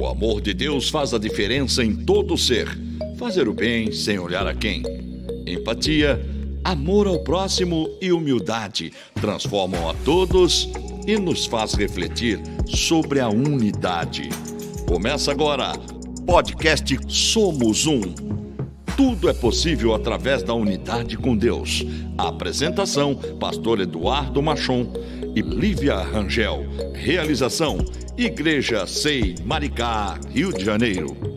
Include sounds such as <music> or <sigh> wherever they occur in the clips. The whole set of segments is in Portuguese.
O amor de Deus faz a diferença em todo ser. Fazer o bem sem olhar a quem. Empatia, amor ao próximo e humildade transformam a todos e nos faz refletir sobre a unidade. Começa agora, podcast Somos Um. Tudo é possível através da unidade com Deus. A apresentação, pastor Eduardo Machon e Lívia Rangel. Realização: Igreja Sei Maricá, Rio de Janeiro.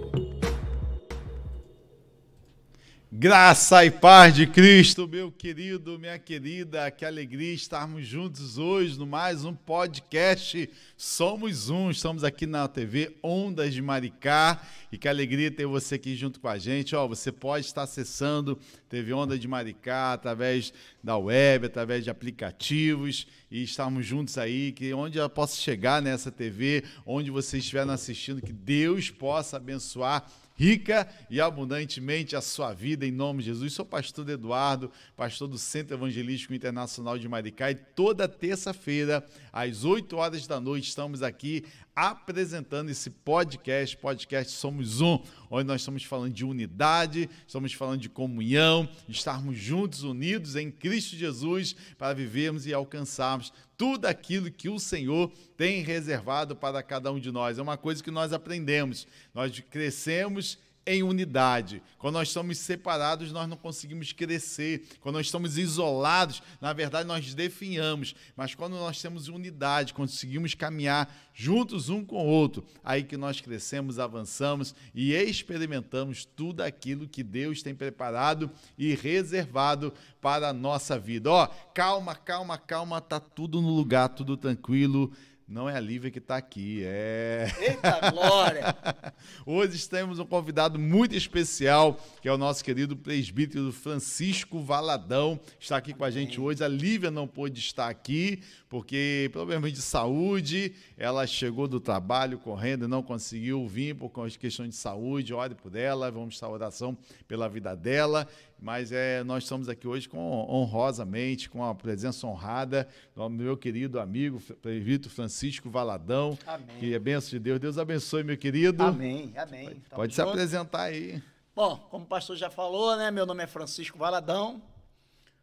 Graça e paz de Cristo, meu querido, minha querida, que alegria estarmos juntos hoje no mais um podcast Somos Um. Estamos aqui na TV Ondas de Maricá e que alegria ter você aqui junto com a gente. Ó, você pode estar acessando TV Onda de Maricá através da web, através de aplicativos e estarmos juntos aí, que onde eu possa chegar nessa TV, onde você estiver assistindo, que Deus possa abençoar rica e abundantemente a sua vida em nome de Jesus. Sou pastor Eduardo, pastor do Centro Evangelístico Internacional de Maricá e toda terça-feira às 8 horas da noite, estamos aqui apresentando esse podcast, podcast Somos Um, onde nós estamos falando de unidade, estamos falando de comunhão, estarmos juntos, unidos em Cristo Jesus, para vivermos e alcançarmos tudo aquilo que o Senhor tem reservado para cada um de nós. É uma coisa que nós aprendemos, nós crescemos em unidade. Quando nós estamos separados, nós não conseguimos crescer. Quando nós estamos isolados, na verdade, nós definhamos. Mas quando nós temos unidade, conseguimos caminhar juntos um com o outro, aí que nós crescemos, avançamos e experimentamos tudo aquilo que Deus tem preparado e reservado para a nossa vida. Ó, oh, calma, calma, calma, tá tudo no lugar, tudo tranquilo não é a Lívia que está aqui, é. Eita glória! <laughs> Hoje temos um convidado muito especial, que é o nosso querido presbítero Francisco Valadão. Está aqui com a gente hoje. A Lívia não pôde estar aqui, porque problemas de saúde. Ela chegou do trabalho correndo, e não conseguiu vir por questão de saúde. Ore por ela, vamos estar oração pela vida dela. Mas é, nós estamos aqui hoje com honrosamente, com a presença honrada do meu querido amigo presbítero Francisco. Francisco Valadão. Amém. Que é benção de Deus. Deus abençoe, meu querido. Amém, amém. Pode, pode se apresentar aí. Bom, como o pastor já falou, né? Meu nome é Francisco Valadão.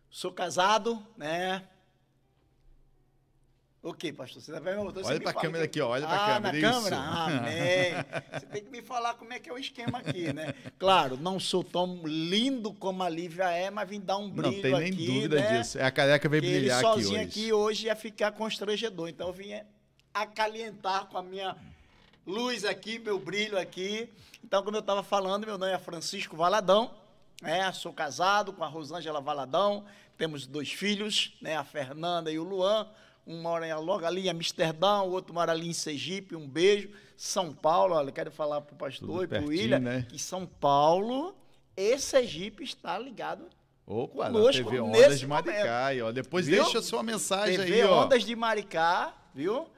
Sou casado, né? O que, pastor? Você tá me vendo? Olha pra a câmera aqui, Olha pra ah, câmera. Na é câmera? Amém. Você tem que me falar como é que é o esquema aqui, né? Claro, não sou tão lindo como a Lívia é, mas vim dar um brilho aqui, Não tem nem aqui, dúvida né? disso. É a careca veio brilhar aqui hoje. sozinho aqui hoje ia ficar constrangedor. Então eu vim acalentar com a minha luz aqui, meu brilho aqui. Então, como eu estava falando, meu nome é Francisco Valadão, né? Sou casado com a Rosângela Valadão, temos dois filhos, né? A Fernanda e o Luan. Um mora logo ali em Amsterdã, o outro mora ali em Sergipe. Um beijo. São Paulo, olha, quero falar para o pastor Tudo e para o William né? que São Paulo e Sergipe está ligado Opa, conosco TV Ondas de Maricá. Aí, ó. Depois viu? deixa sua mensagem TV aí. TV Ondas ó. de Maricá, viu?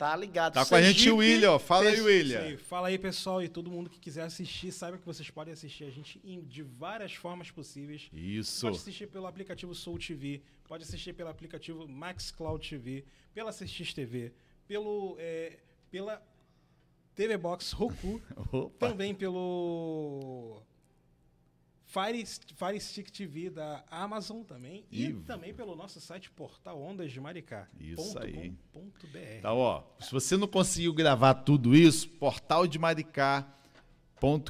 Tá ligado. Tá com Sergipe, a é gente o William, Fala aí, William. Fala aí, pessoal, e todo mundo que quiser assistir, saiba que vocês podem assistir a gente de várias formas possíveis. Isso. Pode assistir pelo aplicativo Soul TV, pode assistir pelo aplicativo Cloud TV, pela CXTV, pelo, é, pela TV Box Roku, <laughs> também pelo Fire, Fire Stick TV da Amazon também e, e também pelo nosso site portal Ondas de Maricá. Isso aí. Então, ó, se você não conseguiu gravar tudo isso, portal de Maricá.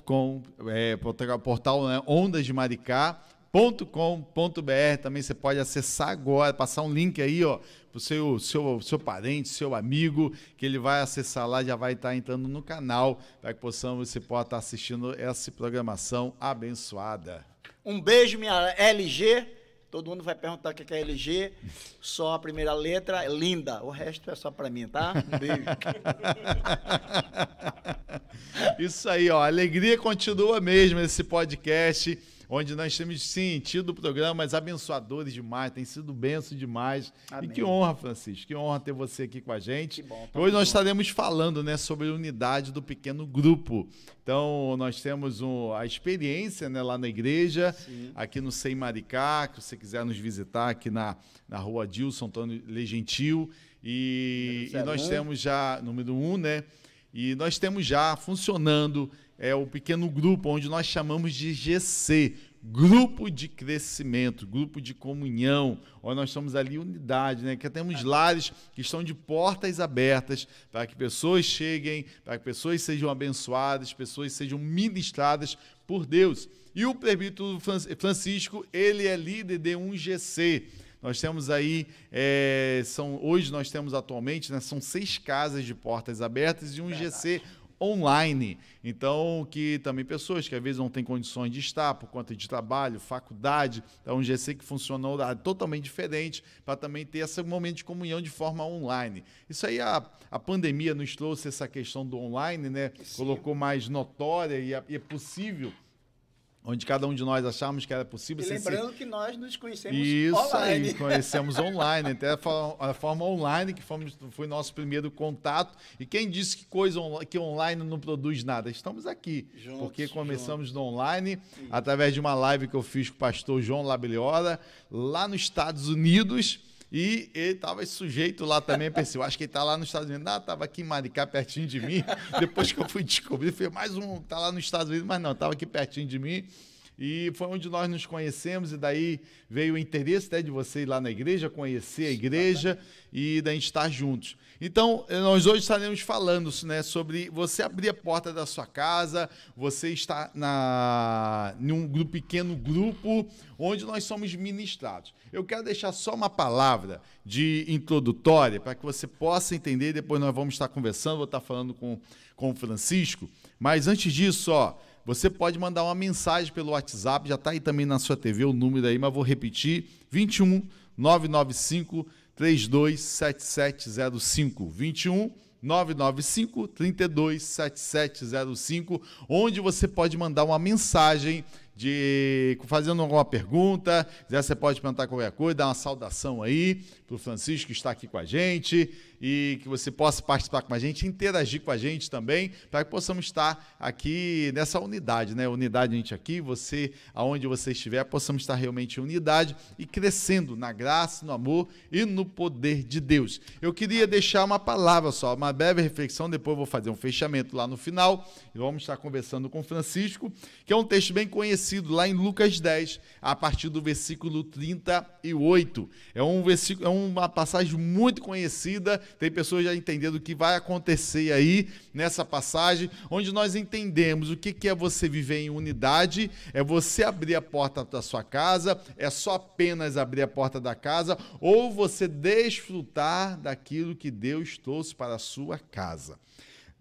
Com, é, portal, portal né, Ondas de Maricá .com.br também você pode acessar agora, passar um link aí, ó, o seu seu seu parente, seu amigo, que ele vai acessar lá, já vai estar tá entrando no canal, para que possamos você possa estar tá assistindo essa programação abençoada. Um beijo minha LG Todo mundo vai perguntar o que é, é LG, só a primeira letra é linda, o resto é só para mim, tá? Um beijo. <laughs> Isso aí, ó. A alegria continua mesmo esse podcast onde nós temos sentido programas abençoadores demais, tem sido benção demais. Amém. E que honra, Francisco, que honra ter você aqui com a gente. Bom, tá Hoje nós bom. estaremos falando né, sobre a unidade do pequeno grupo. Então, nós temos um, a experiência né, lá na igreja, Sim. aqui no Sem Maricá, que você quiser nos visitar aqui na, na rua Dilson Antônio Legentil. E, e nós temos já, número um, né? E nós temos já funcionando é o pequeno grupo onde nós chamamos de GC, grupo de crescimento, grupo de comunhão. Onde nós estamos ali unidade, né? Que temos lares que estão de portas abertas para que pessoas cheguem, para que pessoas sejam abençoadas, pessoas sejam ministradas por Deus. E o presbítero Francisco, ele é líder de um GC. Nós temos aí, é, são, hoje nós temos atualmente, né, são seis casas de portas abertas e um Verdade. GC online. Então, que também pessoas que às vezes não têm condições de estar por conta de trabalho, faculdade, é um GC que funciona totalmente diferente, para também ter esse momento de comunhão de forma online. Isso aí, a, a pandemia nos trouxe essa questão do online, né? Sim. Colocou mais notória e é, é possível onde cada um de nós achamos que era possível. E lembrando se... que nós nos conhecemos Isso online. Isso <laughs> aí, conhecemos online, até a forma online que fomos, foi nosso primeiro contato. E quem disse que coisa on... que online não produz nada? Estamos aqui, juntos, porque começamos juntos. no online Sim. através de uma live que eu fiz com o pastor João Labeliora lá nos Estados Unidos. E ele tava sujeito lá também, pensei, eu acho que ele tá lá nos Estados Unidos. Ah, tava aqui em Maricá, pertinho de mim. Depois que eu fui descobrir, foi mais um que tá lá nos Estados Unidos, mas não, tava aqui pertinho de mim. E foi onde nós nos conhecemos, e daí veio o interesse até né, de você ir lá na igreja, conhecer a igreja e da gente estar juntos. Então, eh, nós hoje estaremos falando né, sobre você abrir a porta da sua casa, você está na, num grupo, pequeno grupo onde nós somos ministrados. Eu quero deixar só uma palavra de introdutória para que você possa entender, depois nós vamos estar conversando, vou estar falando com, com o Francisco. Mas antes disso, ó você pode mandar uma mensagem pelo WhatsApp, já está aí também na sua TV o número aí, mas vou repetir: 21 995 327705. 21 995 327705, onde você pode mandar uma mensagem de fazendo alguma pergunta, já você pode perguntar qualquer coisa, dar uma saudação aí, para o Francisco que está aqui com a gente e que você possa participar com a gente, interagir com a gente também, para que possamos estar aqui nessa unidade, né? Unidade a gente aqui, você, aonde você estiver, possamos estar realmente em unidade e crescendo na graça, no amor e no poder de Deus. Eu queria deixar uma palavra só, uma breve reflexão, depois vou fazer um fechamento lá no final e vamos estar conversando com Francisco, que é um texto bem conhecido lá em Lucas 10, a partir do versículo 38. É um versículo é um uma passagem muito conhecida, tem pessoas já entendendo o que vai acontecer aí nessa passagem, onde nós entendemos o que é você viver em unidade, é você abrir a porta da sua casa, é só apenas abrir a porta da casa, ou você desfrutar daquilo que Deus trouxe para a sua casa.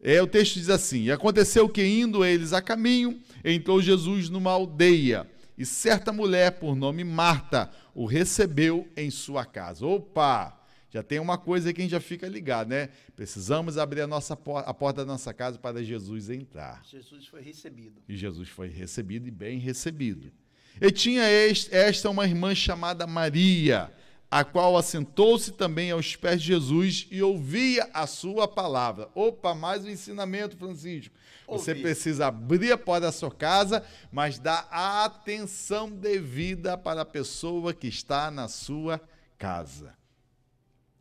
É, o texto diz assim: E aconteceu que, indo eles a caminho, entrou Jesus numa aldeia e certa mulher, por nome Marta, o recebeu em sua casa. Opa! Já tem uma coisa que a gente já fica ligado, né? Precisamos abrir a, nossa por a porta da nossa casa para Jesus entrar. Jesus foi recebido. E Jesus foi recebido e bem recebido. E tinha esta uma irmã chamada Maria a qual assentou-se também aos pés de Jesus e ouvia a sua palavra. Opa, mais um ensinamento, Francisco. Você Ouvi. precisa abrir a porta da sua casa, mas dar a atenção devida para a pessoa que está na sua casa.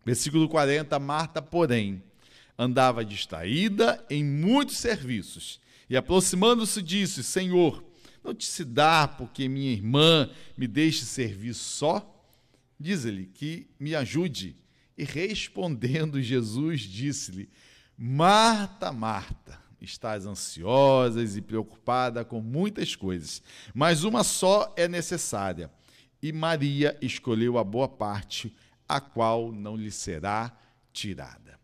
Versículo 40, Marta, porém, andava distraída em muitos serviços e aproximando-se disse: Senhor, não te se dá porque minha irmã me deixe servir só? Diz-lhe que me ajude. E respondendo, Jesus disse-lhe: Marta, Marta, estás ansiosa e preocupada com muitas coisas, mas uma só é necessária. E Maria escolheu a boa parte, a qual não lhe será tirada.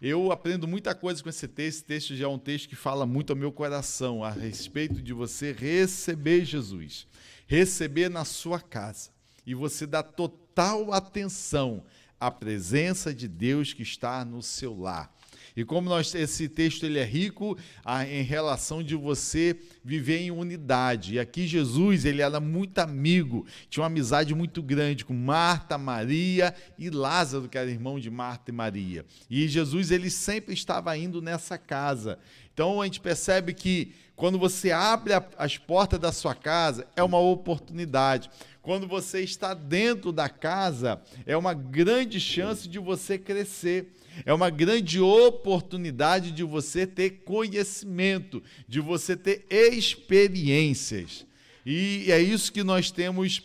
Eu aprendo muita coisa com esse texto. Esse texto já é um texto que fala muito ao meu coração a respeito de você receber Jesus, receber na sua casa, e você dá total atenção à presença de Deus que está no seu lar. E como nós, esse texto ele é rico a, em relação de você viver em unidade. E aqui Jesus ele era muito amigo, tinha uma amizade muito grande com Marta, Maria e Lázaro, que era irmão de Marta e Maria. E Jesus ele sempre estava indo nessa casa. Então a gente percebe que quando você abre as portas da sua casa, é uma oportunidade. Quando você está dentro da casa, é uma grande chance de você crescer. É uma grande oportunidade de você ter conhecimento, de você ter experiências. E é isso que nós temos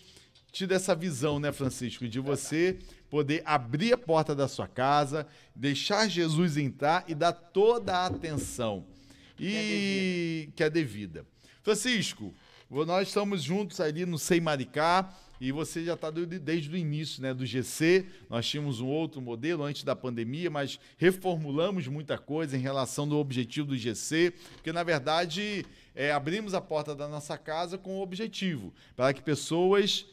tido essa visão, né, Francisco? De você poder abrir a porta da sua casa, deixar Jesus entrar e dar toda a atenção e que é devida. É Francisco, nós estamos juntos ali no Sei Maricá e você já está desde o início né, do GC. Nós tínhamos um outro modelo antes da pandemia, mas reformulamos muita coisa em relação do objetivo do GC, porque na verdade é, abrimos a porta da nossa casa com o objetivo para que pessoas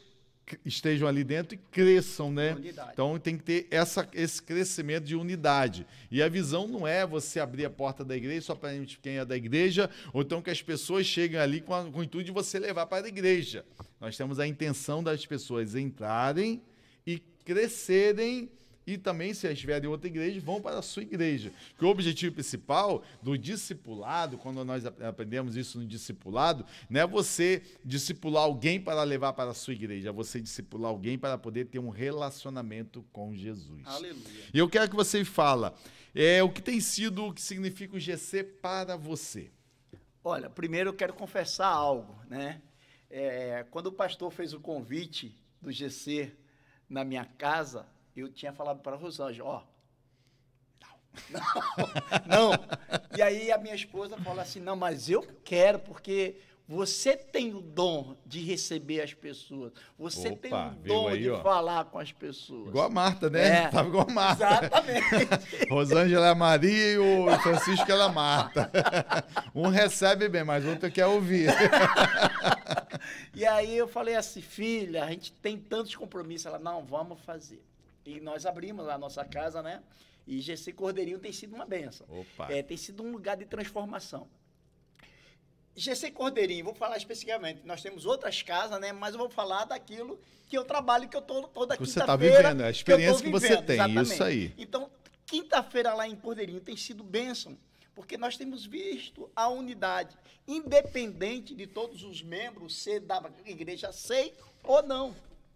estejam ali dentro e cresçam, né? Unidade. Então tem que ter essa, esse crescimento de unidade. E a visão não é você abrir a porta da igreja só para quem é da igreja, ou então que as pessoas cheguem ali com, a, com o intuito de você levar para a igreja. Nós temos a intenção das pessoas entrarem e crescerem e também, se estiver em outra igreja, vão para a sua igreja. Porque o objetivo principal do discipulado, quando nós aprendemos isso no discipulado, não é você discipular alguém para levar para a sua igreja, é você discipular alguém para poder ter um relacionamento com Jesus. Aleluia. E eu quero que você fala é, o que tem sido, o que significa o GC para você. Olha, primeiro eu quero confessar algo, né? É, quando o pastor fez o convite do GC na minha casa, eu tinha falado para a Rosângela, ó, <laughs> não, não. E aí a minha esposa fala assim: não, mas eu quero, porque você tem o dom de receber as pessoas. Você Opa, tem o dom aí, de ó. falar com as pessoas. Igual a Marta, né? É, Tava igual a Marta. Exatamente. <laughs> Rosângela é Maria e o Francisco é Marta. <laughs> Um recebe bem, mas outro quer ouvir. e aí eu falei assim, filha, a gente tem tantos compromissos. Ela, não, vamos fazer. E nós abrimos a nossa casa, né? E GC Cordeirinho tem sido uma benção. Opa. É, tem sido um lugar de transformação. GC Cordeirinho, vou falar especificamente. Nós temos outras casas, né? Mas eu vou falar daquilo que eu trabalho, que eu tô toda tá quinta-feira. Você está vivendo, é a experiência que, que você tem, exatamente. isso aí. Então, quinta-feira lá em Cordeirinho tem sido bênção, porque nós temos visto a unidade, independente de todos os membros ser da igreja sei ou não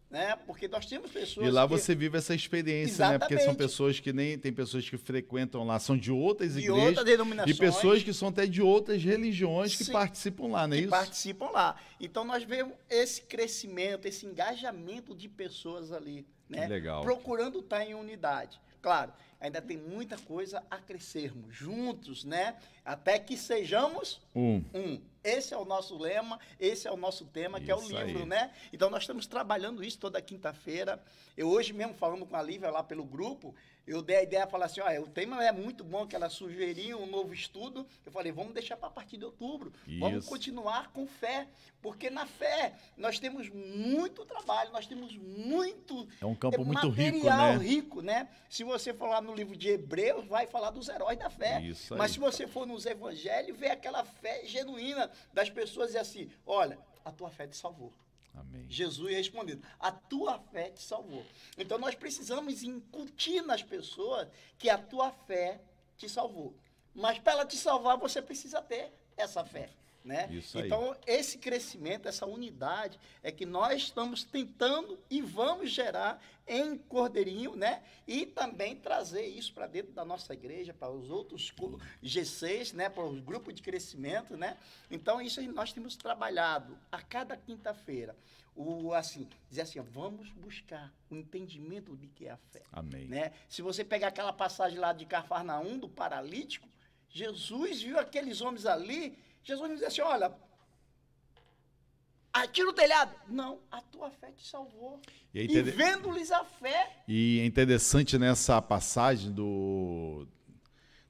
né? Porque nós temos pessoas. E lá que... você vive essa experiência, Exatamente. né? Porque são pessoas que nem tem pessoas que frequentam lá, são de outras de igrejas. Outras denominações. E pessoas que são até de outras religiões que Sim, participam lá, não é que isso? Participam lá. Então nós vemos esse crescimento, esse engajamento de pessoas ali, né? Que legal. Procurando estar em unidade. Claro, ainda tem muita coisa a crescermos juntos, né? Até que sejamos um. um. Esse é o nosso lema, esse é o nosso tema, isso que é o livro, aí. né? Então nós estamos trabalhando isso toda quinta-feira. Eu hoje mesmo falando com a Lívia lá pelo grupo, eu dei a ideia, falei assim, olha, o tema é muito bom, que ela sugeriu um novo estudo. Eu falei, vamos deixar para a partir de outubro. Isso. Vamos continuar com fé, porque na fé nós temos muito trabalho, nós temos muito é um campo muito rico, né? rico, né? Se você for lá no livro de Hebreus, vai falar dos heróis da fé. Isso Mas se você for nos evangelhos, vê aquela fé genuína das pessoas e assim, olha, a tua fé te salvou. Amém. Jesus respondendo: A tua fé te salvou. Então nós precisamos incutir nas pessoas que a tua fé te salvou. Mas para ela te salvar, você precisa ter essa fé. Né? Então, esse crescimento, essa unidade, é que nós estamos tentando e vamos gerar em Cordeirinho, né? E também trazer isso para dentro da nossa igreja, para os outros G6, né? Para os grupos de crescimento, né? Então, isso nós temos trabalhado a cada quinta-feira. O, assim, dizer assim, vamos buscar o entendimento de que é a fé. Amém. Né? Se você pegar aquela passagem lá de Cafarnaum, do paralítico, Jesus viu aqueles homens ali Jesus não disse: assim: olha, atira o telhado. Não, a tua fé te salvou. E, é e vendo-lhes a fé. E é interessante nessa passagem do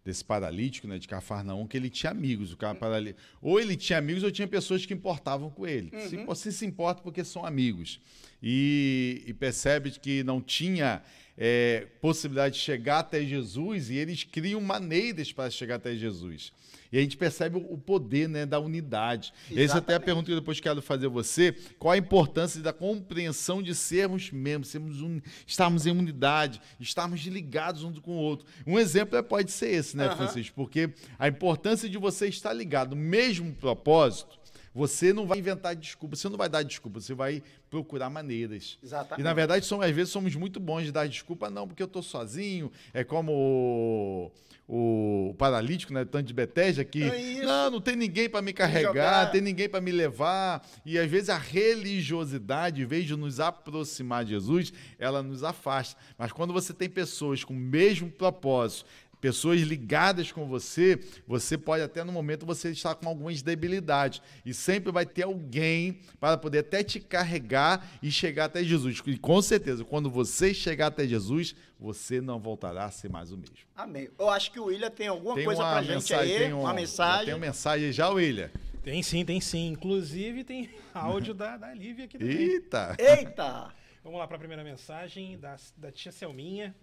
desse paralítico, né, de Cafarnaum, que ele tinha amigos, o cara paralítico. Ou ele tinha amigos ou tinha pessoas que importavam com ele. Uhum. Se, você se importa porque são amigos. E, e percebe que não tinha é, possibilidade de chegar até Jesus e eles criam maneiras para chegar até Jesus. E a gente percebe o poder né, da unidade. É Exatamente. Essa até é a pergunta que eu depois quero fazer a você. Qual a importância da compreensão de sermos membros, sermos un... estarmos em unidade, estarmos ligados um com o outro? Um exemplo é, pode ser esse, né, uhum. Francisco? Porque a importância de você estar ligado, mesmo propósito, você não vai inventar desculpa, você não vai dar desculpa, você vai procurar maneiras. Exatamente. E na verdade, são às vezes somos muito bons de dar desculpa, não, porque eu estou sozinho, é como o, o paralítico, né, tanto de Beteja, que é não, não tem ninguém para me carregar, tem ninguém para me levar. E às vezes a religiosidade, em vez de nos aproximar de Jesus, ela nos afasta. Mas quando você tem pessoas com o mesmo propósito, pessoas ligadas com você, você pode até no momento você estar com algumas debilidades e sempre vai ter alguém para poder até te carregar e chegar até Jesus. E com certeza, quando você chegar até Jesus, você não voltará a ser mais o mesmo. Amém. Eu acho que o William tem alguma tem coisa para gente aí, tem um, uma mensagem. Tem uma mensagem já, William. Tem sim, tem sim. Inclusive tem <laughs> áudio da, da Lívia aqui também. Eita! Eita! Vamos lá para a primeira mensagem da, da tia Selminha.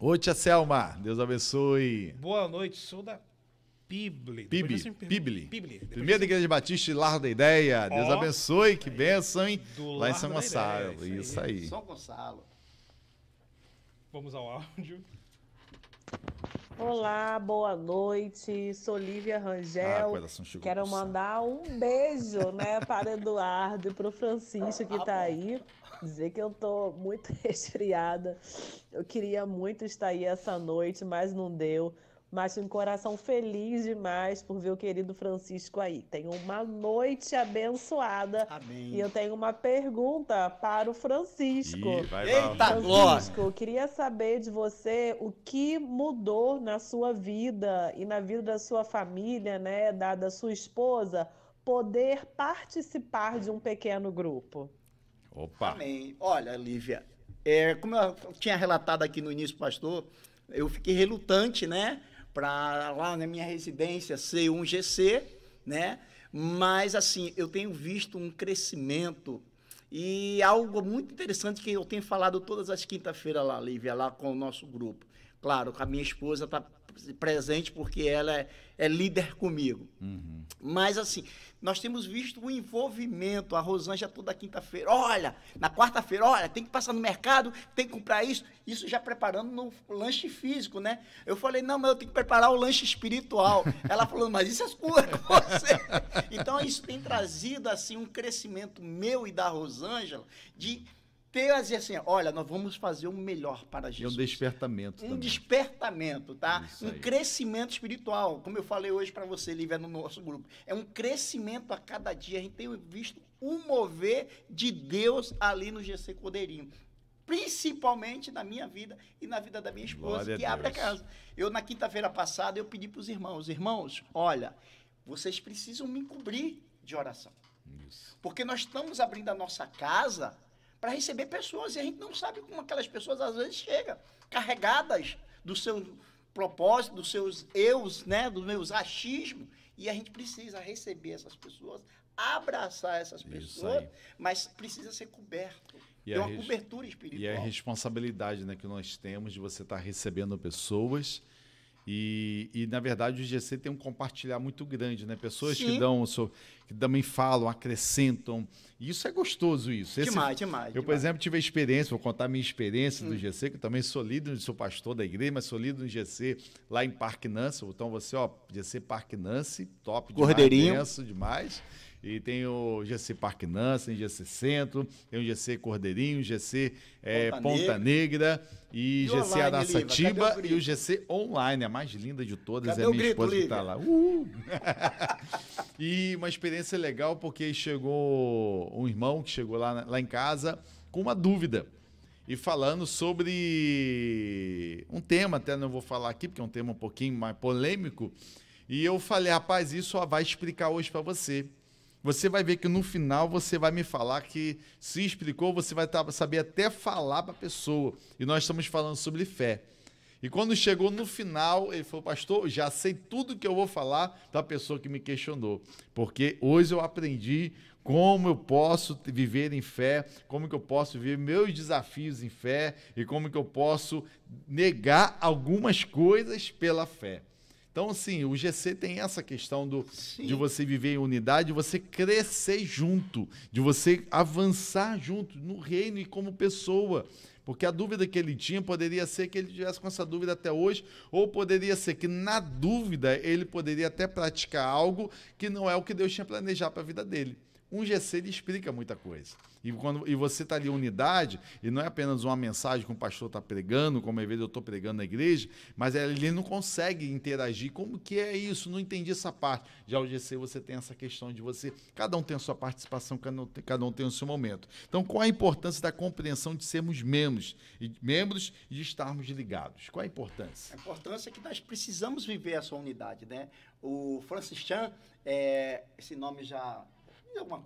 Oi, tia Selma. Deus abençoe. Boa noite, sou da Pibli. Pibli. Pibli. Pibli. Primeira Igreja de Batista e Largo da Ideia. Deus abençoe, que benção, hein? Lá em São Gonçalo. Isso aí. São Gonçalo. Vamos ao áudio. Olá, boa noite. Sou Lívia Rangel. Ah, Quero mandar um beijo, né, para Eduardo e para o Francisco que está aí dizer que eu tô muito <laughs> resfriada. Eu queria muito estar aí essa noite, mas não deu. Mas tenho um coração feliz demais por ver o querido Francisco aí. Tenho uma noite abençoada. Amém. E eu tenho uma pergunta para o Francisco. Ih, vai, Eita, Francisco, glória! queria saber de você o que mudou na sua vida e na vida da sua família, né, da, da sua esposa, poder participar de um pequeno grupo. Opa! Amém. Olha, Lívia, é, como eu tinha relatado aqui no início, pastor, eu fiquei relutante, né? Para lá na minha residência ser um GC, né? Mas, assim, eu tenho visto um crescimento e algo muito interessante que eu tenho falado todas as quinta-feiras lá, Lívia, lá com o nosso grupo. Claro, a minha esposa está presente porque ela é, é líder comigo. Uhum. Mas, assim, nós temos visto o envolvimento. A Rosângela é toda quinta-feira, olha, na quarta-feira, olha, tem que passar no mercado, tem que comprar isso. Isso já preparando no lanche físico, né? Eu falei, não, mas eu tenho que preparar o lanche espiritual. <laughs> Ela falou, mas isso é sua é com você. Então, isso tem trazido, assim, um crescimento meu e da Rosângela de ter assim, olha, nós vamos fazer o melhor para Jesus. É um despertamento. Um também. despertamento, tá? Isso um aí. crescimento espiritual. Como eu falei hoje para você, Lívia, no nosso grupo. É um crescimento a cada dia. A gente tem visto um mover de Deus ali no GC Cordeirinho. Principalmente na minha vida e na vida da minha esposa, Glória que a abre a casa. Eu, na quinta-feira passada, eu pedi para os irmãos, irmãos, olha, vocês precisam me cobrir de oração. Isso. Porque nós estamos abrindo a nossa casa para receber pessoas. E a gente não sabe como aquelas pessoas às vezes chegam, carregadas do seu propósito, dos seus eus, né, dos meus achismos. E a gente precisa receber essas pessoas, abraçar essas Isso pessoas, aí. mas precisa ser coberto. E Tem uma res... cobertura espiritual. E a responsabilidade né, que nós temos de você estar tá recebendo pessoas. E, e, na verdade, o GC tem um compartilhar muito grande, né? Pessoas Sim. que dão que também falam, acrescentam. Isso é gostoso, isso. Esse, demais, demais. Eu, por exemplo, tive a experiência, vou contar a minha experiência hum. do GC, que eu também sou líder, sou pastor da igreja, mas sou líder do GC lá em Parque Nance. Então, você, ó, GC Parque Nance, top Cordeirinho. demais, demais. E tem o GC Parque Nance, tem o GC Centro, tem o GC Cordeirinho, o GC é, Ponta, Ponta, Negra, e, e GC Araçatiba e o GC Online, a mais linda de todas, Cadê é a minha grito, esposa tá Lívia? que está lá. Uh! <laughs> e uma experiência experiência legal porque chegou um irmão que chegou lá, lá em casa com uma dúvida e falando sobre um tema, até não vou falar aqui porque é um tema um pouquinho mais polêmico. E eu falei, rapaz, isso só vai explicar hoje para você. Você vai ver que no final você vai me falar que se explicou, você vai saber até falar para a pessoa. E nós estamos falando sobre fé. E quando chegou no final, ele falou: Pastor, já sei tudo que eu vou falar da pessoa que me questionou, porque hoje eu aprendi como eu posso viver em fé, como que eu posso viver meus desafios em fé e como que eu posso negar algumas coisas pela fé. Então, assim, o GC tem essa questão do, de você viver em unidade, de você crescer junto, de você avançar junto no reino e como pessoa. Porque a dúvida que ele tinha poderia ser que ele tivesse com essa dúvida até hoje, ou poderia ser que na dúvida ele poderia até praticar algo que não é o que Deus tinha planejado para a vida dele um GC ele explica muita coisa. E, quando, e você está ali unidade, e não é apenas uma mensagem que o um pastor está pregando, como às vezes eu estou pregando na igreja, mas é, ele não consegue interagir. Como que é isso? Não entendi essa parte. Já o GC você tem essa questão de você, cada um tem a sua participação, cada um tem, cada um tem o seu momento. Então, qual a importância da compreensão de sermos membros e, membros e de estarmos ligados? Qual a importância? A importância é que nós precisamos viver a sua unidade, né? O Francis Chan, é, esse nome já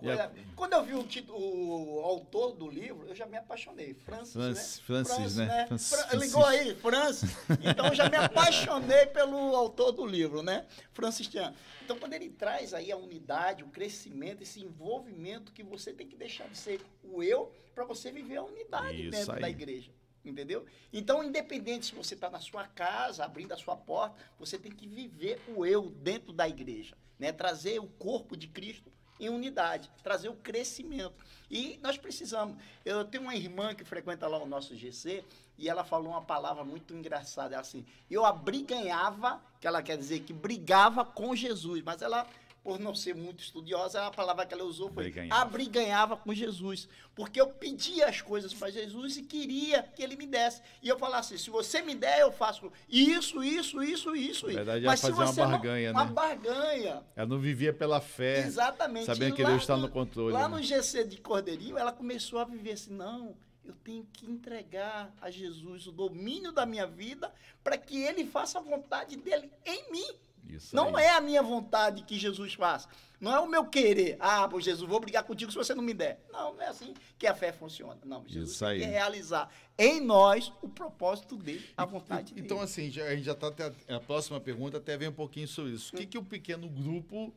coisa. Quando eu vi o, título, o autor do livro, eu já me apaixonei. Francis, Francis né? Francis, Francis né? né? Francis, Ligou aí, Francis. Então eu já me apaixonei pelo autor do livro, né? Francis Tian. Então quando ele traz aí a unidade, o crescimento, esse envolvimento que você tem que deixar de ser o eu para você viver a unidade Isso dentro aí. da igreja. Entendeu? Então, independente se você está na sua casa, abrindo a sua porta, você tem que viver o eu dentro da igreja. Né? Trazer o corpo de Cristo em unidade, trazer o crescimento. E nós precisamos. Eu tenho uma irmã que frequenta lá o nosso GC e ela falou uma palavra muito engraçada. Ela assim, eu abriganhava, que ela quer dizer que brigava com Jesus, mas ela por não ser muito estudiosa, a palavra que ela usou foi Briganhava. com Jesus. Porque eu pedia as coisas para Jesus e queria que ele me desse. E eu falasse, assim, se você me der, eu faço isso, isso, isso, isso. Na verdade, Mas fazer uma barganha, não, né? Uma barganha. Ela não vivia pela fé. Exatamente. sabendo que Deus está no controle. Lá né? no GC de Cordeirinho, ela começou a viver assim, não, eu tenho que entregar a Jesus o domínio da minha vida para que ele faça a vontade dele em mim. Isso não aí. é a minha vontade que Jesus faça. Não é o meu querer. Ah, pô, Jesus, vou brigar contigo se você não me der. Não, não é assim que a fé funciona. Não, Jesus quer realizar em nós o propósito dele, a vontade dele. Então, assim, já, a gente já está até a, a, próxima pergunta, até vem um pouquinho sobre isso. O que, que o pequeno grupo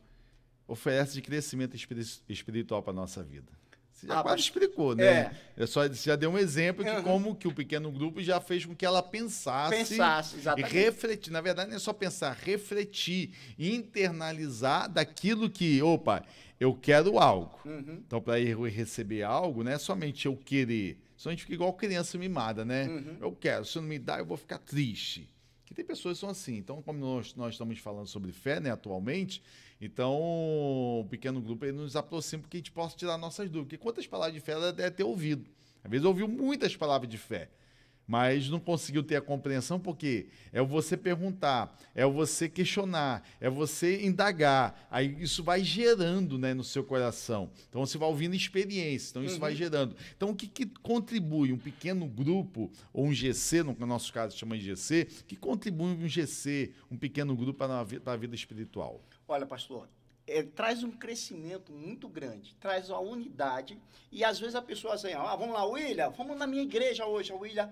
oferece de crescimento espiritual para a nossa vida? Você já ah, quase explicou, né? É. Eu é só você já deu um exemplo de uhum. como que o pequeno grupo já fez com que ela pensasse, pensasse exatamente. e refletir. Na verdade, não é só pensar, refletir, internalizar daquilo que, opa, eu quero algo. Uhum. Então, para eu receber algo, não é somente eu querer. Só a gente fica igual criança mimada, né? Uhum. Eu quero, se não me dá, eu vou ficar triste. Que tem pessoas que são assim. Então, como nós, nós estamos falando sobre fé né, atualmente, então o pequeno grupo ele nos aproxima porque a gente possa tirar nossas dúvidas. Porque quantas palavras de fé ela deve ter ouvido? Às vezes ouviu muitas palavras de fé mas não conseguiu ter a compreensão porque é você perguntar, é você questionar, é você indagar. Aí isso vai gerando né, no seu coração. Então você vai ouvindo experiência, então isso uhum. vai gerando. Então o que, que, contribui um pequeno grupo, ou um GC, no nosso caso chama de GC, que contribui um GC, um pequeno grupo para a vida espiritual? Olha, pastor, é, traz um crescimento muito grande, traz uma unidade. E às vezes a pessoa assim, ah, vamos lá, William, vamos na minha igreja hoje, William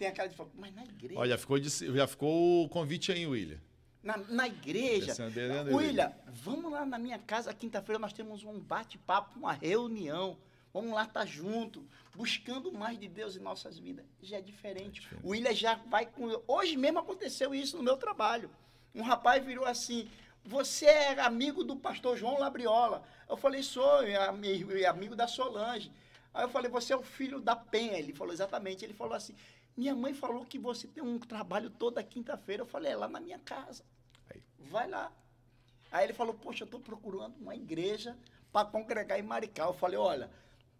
tem aquela de falar, mas na igreja. Olha, ficou de, já ficou o convite aí, William. Na, na igreja. É William, vamos lá na minha casa, quinta-feira nós temos um bate-papo, uma reunião. Vamos lá estar tá junto, buscando mais de Deus em nossas vidas. Já é diferente. É o William já vai com. Hoje mesmo aconteceu isso no meu trabalho. Um rapaz virou assim: Você é amigo do pastor João Labriola. Eu falei: Sou, é amigo, é amigo da Solange. Aí eu falei: Você é o filho da Penha. Ele falou exatamente. Ele falou assim: minha mãe falou que você tem um trabalho toda quinta-feira. Eu falei, é lá na minha casa. Aí. Vai lá. Aí ele falou, poxa, eu estou procurando uma igreja para congregar em Maricá. Eu falei, olha,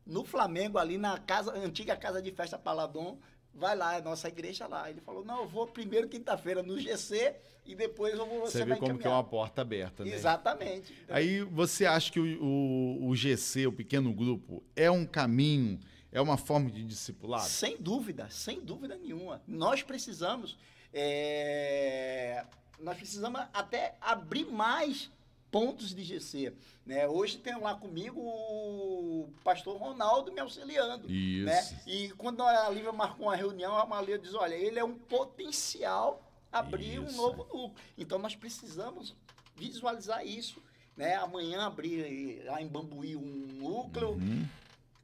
no Flamengo, ali na casa, antiga casa de festa Paladon, vai lá, é nossa igreja lá. Ele falou, não, eu vou primeiro quinta-feira no GC e depois eu vou... Você, você viu como que é uma porta aberta, né? Exatamente. Aí você acha que o, o, o GC, o pequeno grupo, é um caminho é uma forma de discipulado? Sem dúvida, sem dúvida nenhuma. Nós precisamos, é... nós precisamos até abrir mais pontos de GC. Né? Hoje tem lá comigo o pastor Ronaldo me auxiliando. Né? Isso. Né? E quando a Lívia marcou uma reunião, a Malia diz, olha, ele é um potencial abrir isso. um novo núcleo. Então nós precisamos visualizar isso. Né? Amanhã abrir eh, lá em Bambuí um núcleo. Uhum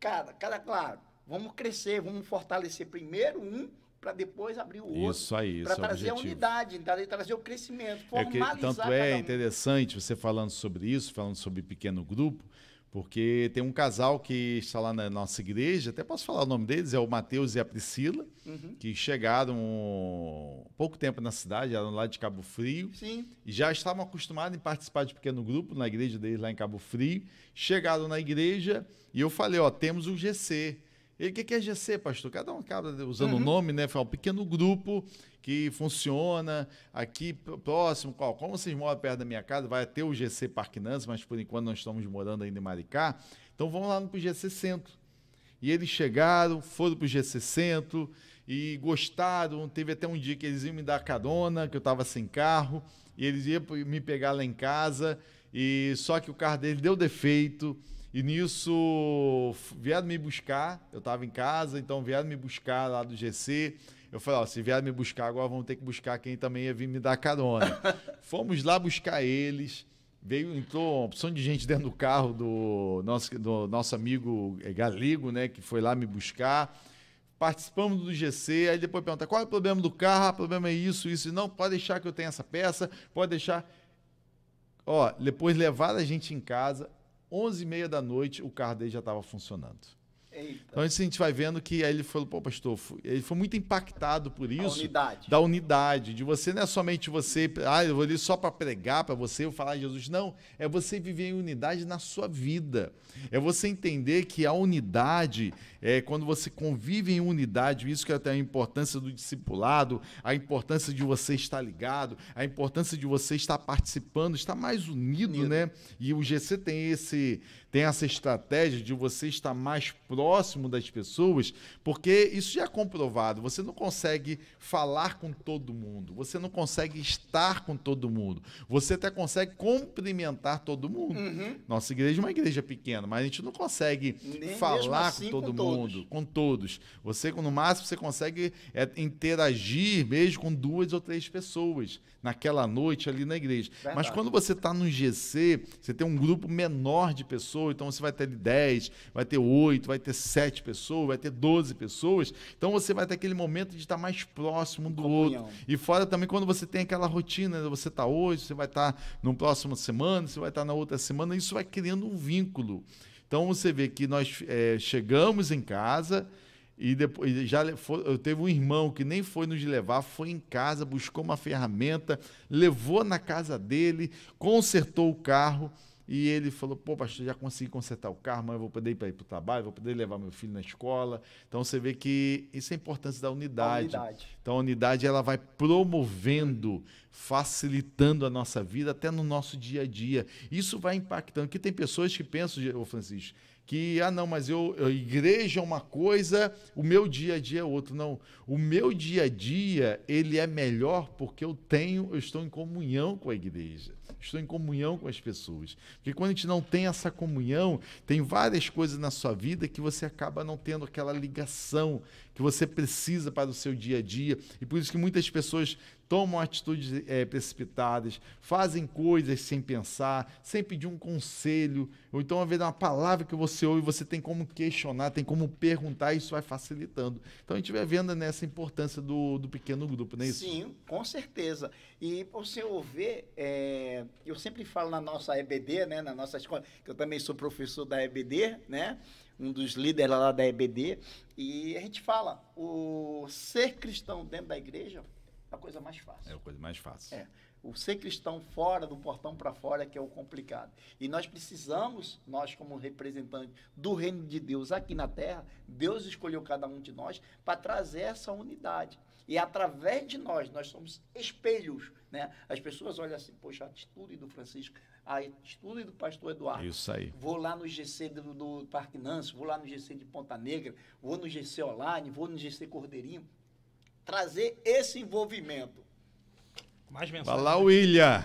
cada, cada, claro, vamos crescer, vamos fortalecer primeiro um para depois abrir o outro. Isso aí, Para é trazer é a unidade, trazer o crescimento, formalizar é que, Tanto é um. interessante você falando sobre isso, falando sobre pequeno grupo, porque tem um casal que está lá na nossa igreja, até posso falar o nome deles, é o Mateus e a Priscila, uhum. que chegaram pouco tempo na cidade, eram lá de Cabo Frio. Sim. E já estavam acostumados em participar de pequeno grupo na igreja deles lá em Cabo Frio. Chegaram na igreja e eu falei, ó, temos um GC. E o que, é GC, pastor? Cada um acaba usando o uhum. nome, né? Foi um pequeno grupo que funciona aqui próximo. Qual? Como vocês moram perto da minha casa, vai ter o GC Parquinança, mas por enquanto nós estamos morando ainda em Maricá. Então vamos lá para o GC Centro. E eles chegaram, foram para o GC Centro e gostaram. Teve até um dia que eles iam me dar carona, que eu estava sem carro, e eles iam me pegar lá em casa. E só que o carro deles deu defeito e nisso vieram me buscar, eu estava em casa, então vieram me buscar lá do GC. Eu falei, ó, se vieram me buscar agora, vão ter que buscar quem também ia vir me dar carona. <laughs> Fomos lá buscar eles. Veio, entrou uma opção de gente dentro do carro do nosso, do nosso amigo eh, galego, né, que foi lá me buscar. Participamos do GC, aí depois pergunta qual é o problema do carro, o ah, problema é isso, isso, e não, pode deixar que eu tenha essa peça, pode deixar. Ó, depois levaram a gente em casa, 11h30 da noite, o carro dele já estava funcionando. Eita. Então a gente vai vendo que aí ele falou, pô, pastor, ele foi muito impactado por isso. Unidade. Da unidade. De você não é somente você, ah, eu vou ali só para pregar para você, eu falar de Jesus. Não, é você viver em unidade na sua vida. É você entender que a unidade, é, quando você convive em unidade, isso que é até a importância do discipulado, a importância de você estar ligado, a importância de você estar participando, estar mais unido, unido. né? E o GC tem esse tem essa estratégia de você estar mais próximo das pessoas, porque isso já é comprovado. Você não consegue falar com todo mundo, você não consegue estar com todo mundo, você até consegue cumprimentar todo mundo. Uhum. Nossa igreja é uma igreja pequena, mas a gente não consegue Nem falar assim, com todo com mundo, todos. com todos. Você, no máximo, você consegue é, interagir mesmo com duas ou três pessoas naquela noite ali na igreja. Verdade. Mas quando você está no GC, você tem um grupo menor de pessoas então você vai ter 10, vai ter 8, vai ter 7 pessoas, vai ter 12 pessoas. Então você vai ter aquele momento de estar mais próximo um do Comunhão. outro. E fora também quando você tem aquela rotina, né, você está hoje, você vai estar tá no próximo semana, você vai estar tá na outra semana, isso vai criando um vínculo. Então você vê que nós é, chegamos em casa, e depois já foi, eu teve um irmão que nem foi nos levar, foi em casa, buscou uma ferramenta, levou na casa dele, consertou o carro. E ele falou: pô, pastor, já consegui consertar o carro, mas eu vou poder ir para o trabalho, vou poder levar meu filho na escola. Então você vê que isso é a importância da unidade. unidade. Então a unidade ela vai promovendo, facilitando a nossa vida até no nosso dia a dia. Isso vai impactando. Que tem pessoas que pensam, ô Francisco, que, ah, não, mas eu, a igreja é uma coisa, o meu dia a dia é outro. Não, o meu dia a dia, ele é melhor porque eu tenho, eu estou em comunhão com a igreja. Estou em comunhão com as pessoas. Porque quando a gente não tem essa comunhão, tem várias coisas na sua vida que você acaba não tendo aquela ligação que você precisa para o seu dia a dia. E por isso que muitas pessoas tomam atitudes é, precipitadas, fazem coisas sem pensar, sem pedir um conselho, ou então, ao invés é uma palavra que você ouve, você tem como questionar, tem como perguntar, e isso vai facilitando. Então, a gente vai vendo nessa importância do, do pequeno grupo, não é isso? Sim, com certeza. E para o senhor é, eu sempre falo na nossa EBD, né, na nossa escola, que eu também sou professor da EBD, né? um dos líderes lá da EBD, e a gente fala, o ser cristão dentro da igreja a coisa mais fácil. É a coisa mais fácil. É. O ser cristão fora, do portão para fora, é que é o complicado. E nós precisamos, nós como representantes do reino de Deus aqui na terra, Deus escolheu cada um de nós para trazer essa unidade. E através de nós, nós somos espelhos. Né? As pessoas olham assim, poxa, a atitude do Francisco, a atitude do pastor Eduardo. Isso aí. Vou lá no GC do, do Parque Nance vou lá no GC de Ponta Negra, vou no GC Online, vou no GC Cordeirinho trazer esse envolvimento. Mais mensagens. Fala, William.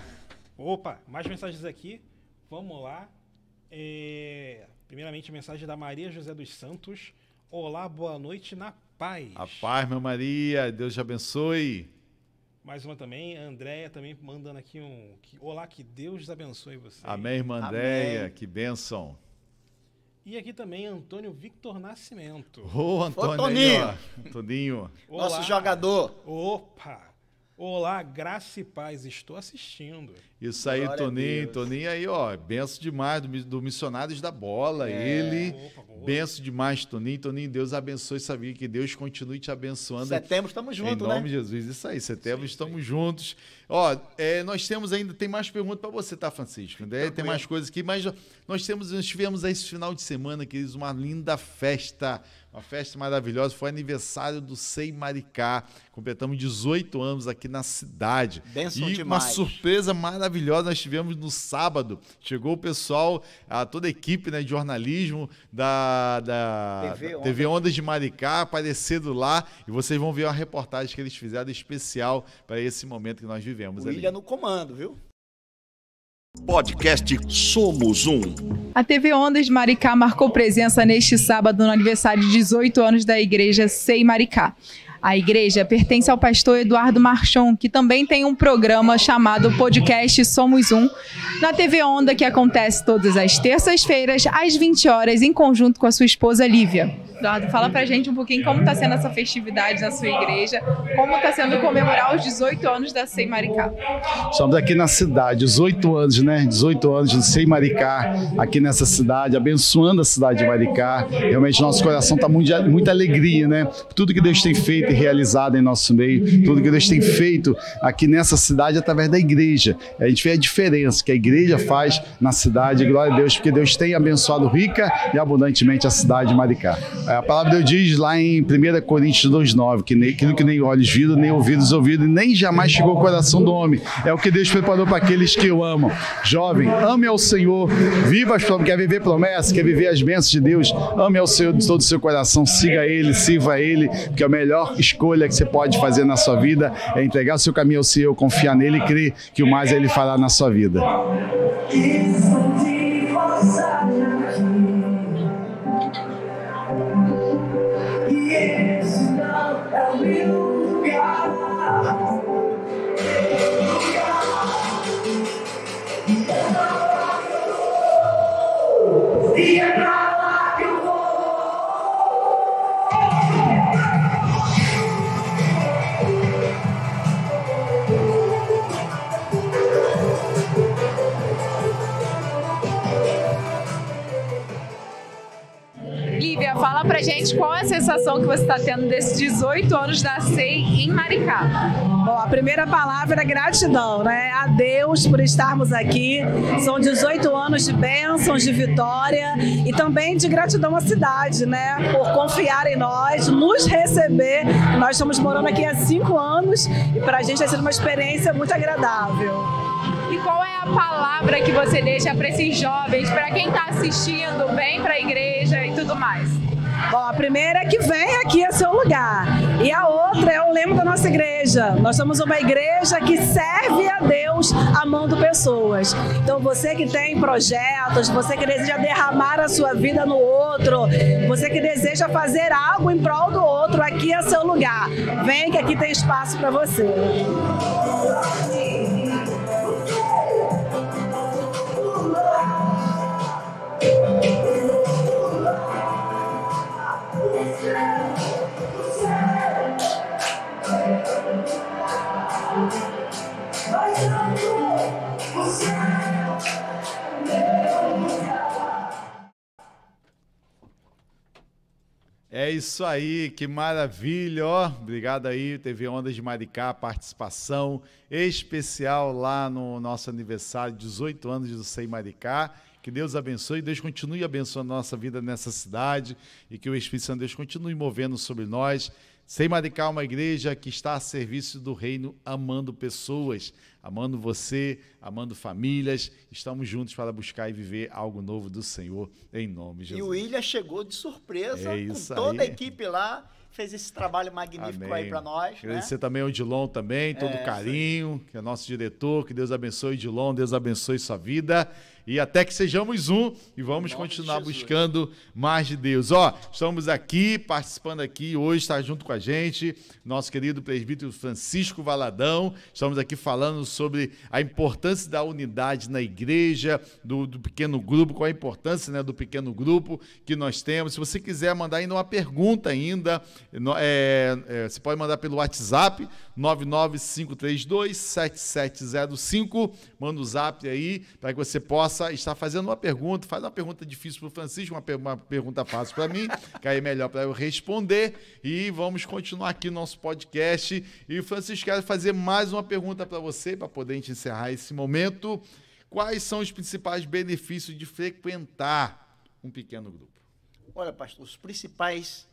Opa, mais mensagens aqui. Vamos lá. É... Primeiramente, mensagem da Maria José dos Santos. Olá, boa noite na paz. A paz, meu Maria. Deus te abençoe. Mais uma também, a Andréia também mandando aqui um. Olá, que Deus abençoe você. Amém, irmã Andréia, que bênção. E aqui também Antônio Victor Nascimento. Ô, Antônio! Ô, Toninho! Nosso jogador! Opa! Olá, graça e paz, estou assistindo. Isso aí, Glória Toninho. Toninho aí, ó, benço demais do, do Missionários da Bola. É. Ele, benço demais, Toninho. Toninho, Deus abençoe, sabia que Deus continue te abençoando. Setembro estamos juntos, né? Em nome de Jesus, isso aí, setembro estamos juntos. Ó, é, nós temos ainda, tem mais perguntas para você, tá, Francisco? Né? Tem mais coisas aqui, mas nós temos, nós tivemos esse final de semana, queridos, uma linda festa uma festa maravilhosa. Foi aniversário do Sei Maricá. Completamos 18 anos aqui na cidade. Benção e demais. uma surpresa maravilhosa nós tivemos no sábado. Chegou o pessoal, a, toda a equipe né, de jornalismo da, da TV, Onda. Ondas de Maricá aparecendo lá. E vocês vão ver a reportagem que eles fizeram especial para esse momento que nós vivemos. O ali. no comando, viu? Podcast Somos Um. A TV Ondas Maricá marcou presença neste sábado no aniversário de 18 anos da Igreja Sei Maricá. A igreja pertence ao pastor Eduardo Marchon, que também tem um programa chamado Podcast Somos Um, na TV Onda, que acontece todas as terças-feiras, às 20 horas, em conjunto com a sua esposa Lívia. Eduardo, fala pra gente um pouquinho como está sendo essa festividade na sua igreja, como está sendo comemorar os 18 anos da Sei Maricá. Estamos aqui na cidade, 18 anos, né? 18 anos de Sei Maricá, aqui nessa cidade, abençoando a cidade de Maricá. Realmente nosso coração está muito muita alegria, né? Tudo que Deus tem feito e realizado em nosso meio, tudo que Deus tem feito aqui nessa cidade através da igreja. A gente vê a diferença que a igreja faz na cidade, glória a Deus, porque Deus tem abençoado rica e abundantemente a cidade de Maricá. É, a palavra Deus diz lá em 1 Coríntios 2,9 que nem, aquilo que nem olhos viram, nem ouvidos ouviram, e nem jamais chegou ao coração do homem. É o que Deus preparou para aqueles que o amam. Jovem, ame ao Senhor, viva as promessas, quer viver promessas, quer viver as bênçãos de Deus, ame ao Senhor de todo o seu coração, siga Ele, sirva Ele, porque a melhor escolha que você pode fazer na sua vida é entregar o seu caminho ao Senhor, confiar nele e crer que o mais é Ele fará na sua vida. gente qual é a sensação que você está tendo desses 18 anos da SEI em Maricá. Bom, a primeira palavra é gratidão, né? A Deus por estarmos aqui. São 18 anos de bênçãos, de vitória e também de gratidão à cidade, né? Por confiar em nós, nos receber. Nós estamos morando aqui há cinco anos e para a gente tem sido uma experiência muito agradável. E qual é a palavra que você deixa para esses jovens, para quem está assistindo, vem para a igreja e tudo mais? Bom, a primeira é que vem aqui a seu lugar. E a outra é o lema da nossa igreja. Nós somos uma igreja que serve a Deus amando pessoas. Então você que tem projetos, você que deseja derramar a sua vida no outro, você que deseja fazer algo em prol do outro, aqui é seu lugar. Vem que aqui tem espaço para você. É isso aí, que maravilha, ó. Obrigado aí, TV Ondas de Maricá, participação especial lá no nosso aniversário, 18 anos do Sem Maricá. Que Deus abençoe, Deus continue abençoando a nossa vida nessa cidade e que o Espírito Santo Deus continue movendo sobre nós. Sem Maricá é uma igreja que está a serviço do reino, amando pessoas, amando você, amando famílias. Estamos juntos para buscar e viver algo novo do Senhor, em nome de Jesus. E o William chegou de surpresa é com toda a equipe lá fez esse trabalho magnífico Amém. aí para nós. Né? Agradecer né? também ao Dilon também, todo é, o carinho, sim. que é nosso diretor, que Deus abençoe Dilon, Deus abençoe sua vida e até que sejamos um e vamos continuar buscando mais de Deus. Ó, estamos aqui participando aqui hoje, está junto com a gente, nosso querido presbítero Francisco Valadão. Estamos aqui falando sobre a importância da unidade na igreja, do, do pequeno grupo, qual a importância né, do pequeno grupo que nós temos. Se você quiser mandar ainda uma pergunta ainda, é, é, você pode mandar pelo WhatsApp 995327705. Manda o um zap aí para que você possa estar fazendo uma pergunta. Faz uma pergunta difícil para o Francisco, uma, per uma, pergunta fácil para mim, que aí é melhor para eu responder. E vamos continuar aqui nosso podcast. E o Francisco, quero fazer mais uma pergunta para você, para poder encerrar esse momento. Quais são os principais benefícios de frequentar um pequeno grupo? Olha, pastor, os principais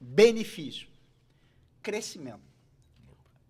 benefícios: crescimento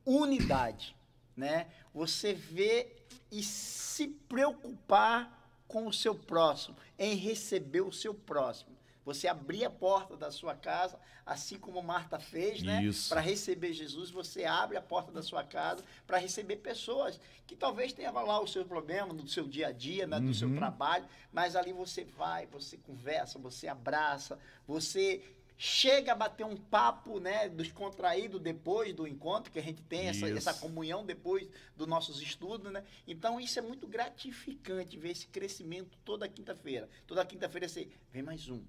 unidade, né? Você vê e se preocupar com o seu próximo, em receber o seu próximo. Você abrir a porta da sua casa, assim como Marta fez, né? Para receber Jesus, você abre a porta da sua casa para receber pessoas que talvez tenham lá o seu problema no seu dia a dia, né? Do uhum. seu trabalho, mas ali você vai, você conversa, você abraça, você chega a bater um papo, né, descontraído depois do encontro, que a gente tem essa, essa, comunhão depois dos nossos estudos, né? Então isso é muito gratificante ver esse crescimento toda quinta-feira. Toda quinta-feira você vem mais um,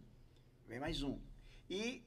vem mais um. E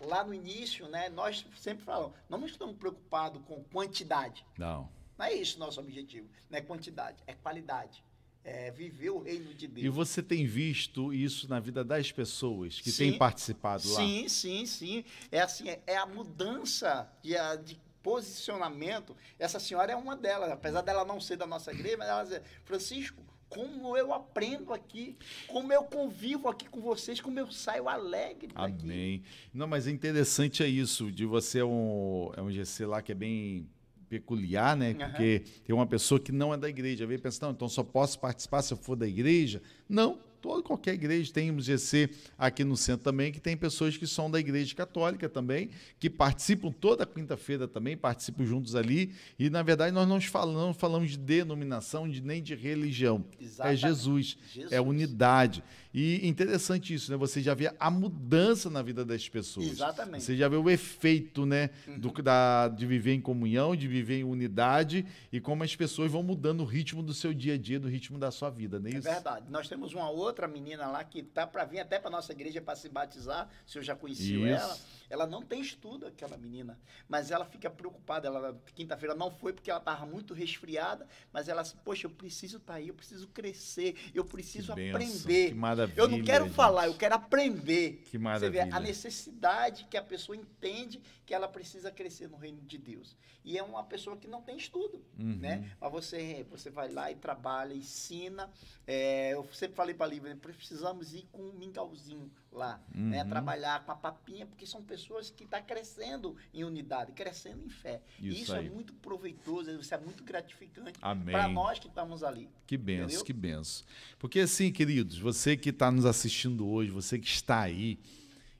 lá no início, né, nós sempre falamos, não estamos preocupados com quantidade. Não. Não é isso nosso objetivo, não é quantidade, é qualidade é, viver o reino de Deus. E você tem visto isso na vida das pessoas que sim, têm participado lá? Sim, sim, sim. É assim, é, é a mudança de, de posicionamento. Essa senhora é uma delas, apesar dela não ser da nossa igreja, mas ela diz, Francisco, como eu aprendo aqui, como eu convivo aqui com vocês, como eu saio alegre daqui. Amém. Não, mas é interessante é isso, de você é um, é um GC lá que é bem peculiar, né? Porque uhum. tem uma pessoa que não é da igreja, vem pensando, então só posso participar se eu for da igreja. Não, toda qualquer igreja, tem um GC aqui no centro também, que tem pessoas que são da igreja católica também, que participam toda quinta-feira também, participam juntos ali, e na verdade nós não falamos, falamos de denominação de, nem de religião, é Exatamente. é Jesus, Jesus, é unidade. E interessante isso, né? Você já vê a mudança na vida das pessoas. Exatamente. Você já vê o efeito, né? Do, da, de viver em comunhão, de viver em unidade e como as pessoas vão mudando o ritmo do seu dia a dia, do ritmo da sua vida, não é, é isso? É verdade. Nós temos uma outra outra menina lá que tá para vir até para nossa igreja para se batizar, o senhor já conheci ela. Ela não tem estudo, aquela menina, mas ela fica preocupada. Ela quinta-feira não foi porque ela estava muito resfriada, mas ela assim, poxa, eu preciso estar tá aí, eu preciso crescer, eu preciso que aprender. Que maravilha, eu não quero gente. falar, eu quero aprender. Que maravilha. Você vê a necessidade que a pessoa entende que ela precisa crescer no reino de Deus. E é uma pessoa que não tem estudo, uhum. né? Mas você, você vai lá e trabalha, ensina. É, eu sempre falei para a Lívia, né, precisamos ir com um mingauzinho lá, né, uhum. né? Trabalhar com a papinha, porque são pessoas que estão tá crescendo em unidade, crescendo em fé. Isso, isso é muito proveitoso, isso é muito gratificante para nós que estamos ali. Que benção, entendeu? que benção. Porque assim, queridos, você que está nos assistindo hoje, você que está aí,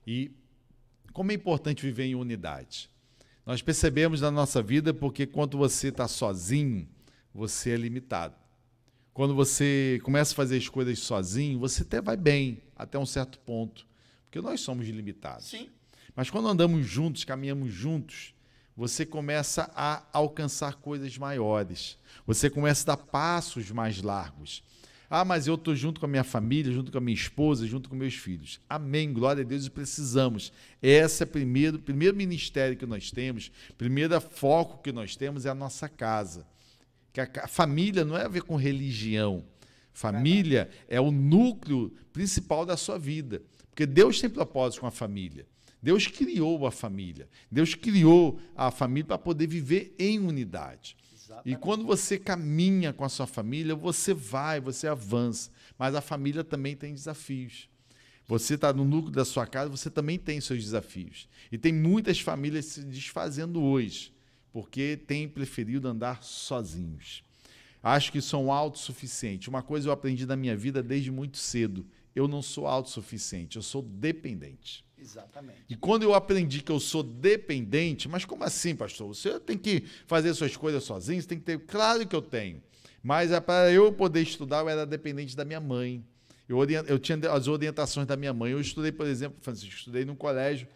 e como é importante viver em unidade. Nós percebemos na nossa vida porque quando você está sozinho, você é limitado. Quando você começa a fazer as coisas sozinho, você até vai bem até um certo ponto, porque nós somos limitados. Sim. Mas quando andamos juntos, caminhamos juntos, você começa a alcançar coisas maiores. Você começa a dar passos mais largos. Ah, mas eu estou junto com a minha família, junto com a minha esposa, junto com meus filhos. Amém, glória a Deus, e precisamos. Esse é o primeiro, primeiro ministério que nós temos, primeiro foco que nós temos é a nossa casa. Que a família não é a ver com religião, Família é o núcleo principal da sua vida. Porque Deus tem propósito com a família. Deus criou a família. Deus criou a família para poder viver em unidade. Exatamente. E quando você caminha com a sua família, você vai, você avança. Mas a família também tem desafios. Você está no núcleo da sua casa, você também tem seus desafios. E tem muitas famílias se desfazendo hoje, porque têm preferido andar sozinhos acho que são autossuficiente. Uma coisa eu aprendi na minha vida desde muito cedo: eu não sou autossuficiente, eu sou dependente. Exatamente. E quando eu aprendi que eu sou dependente, mas como assim, pastor? Você tem que fazer suas coisas sozinho, você tem que ter. Claro que eu tenho. Mas é para eu poder estudar, eu era dependente da minha mãe. Eu, orient... eu tinha as orientações da minha mãe. Eu estudei, por exemplo, Francisco, estudei num colégio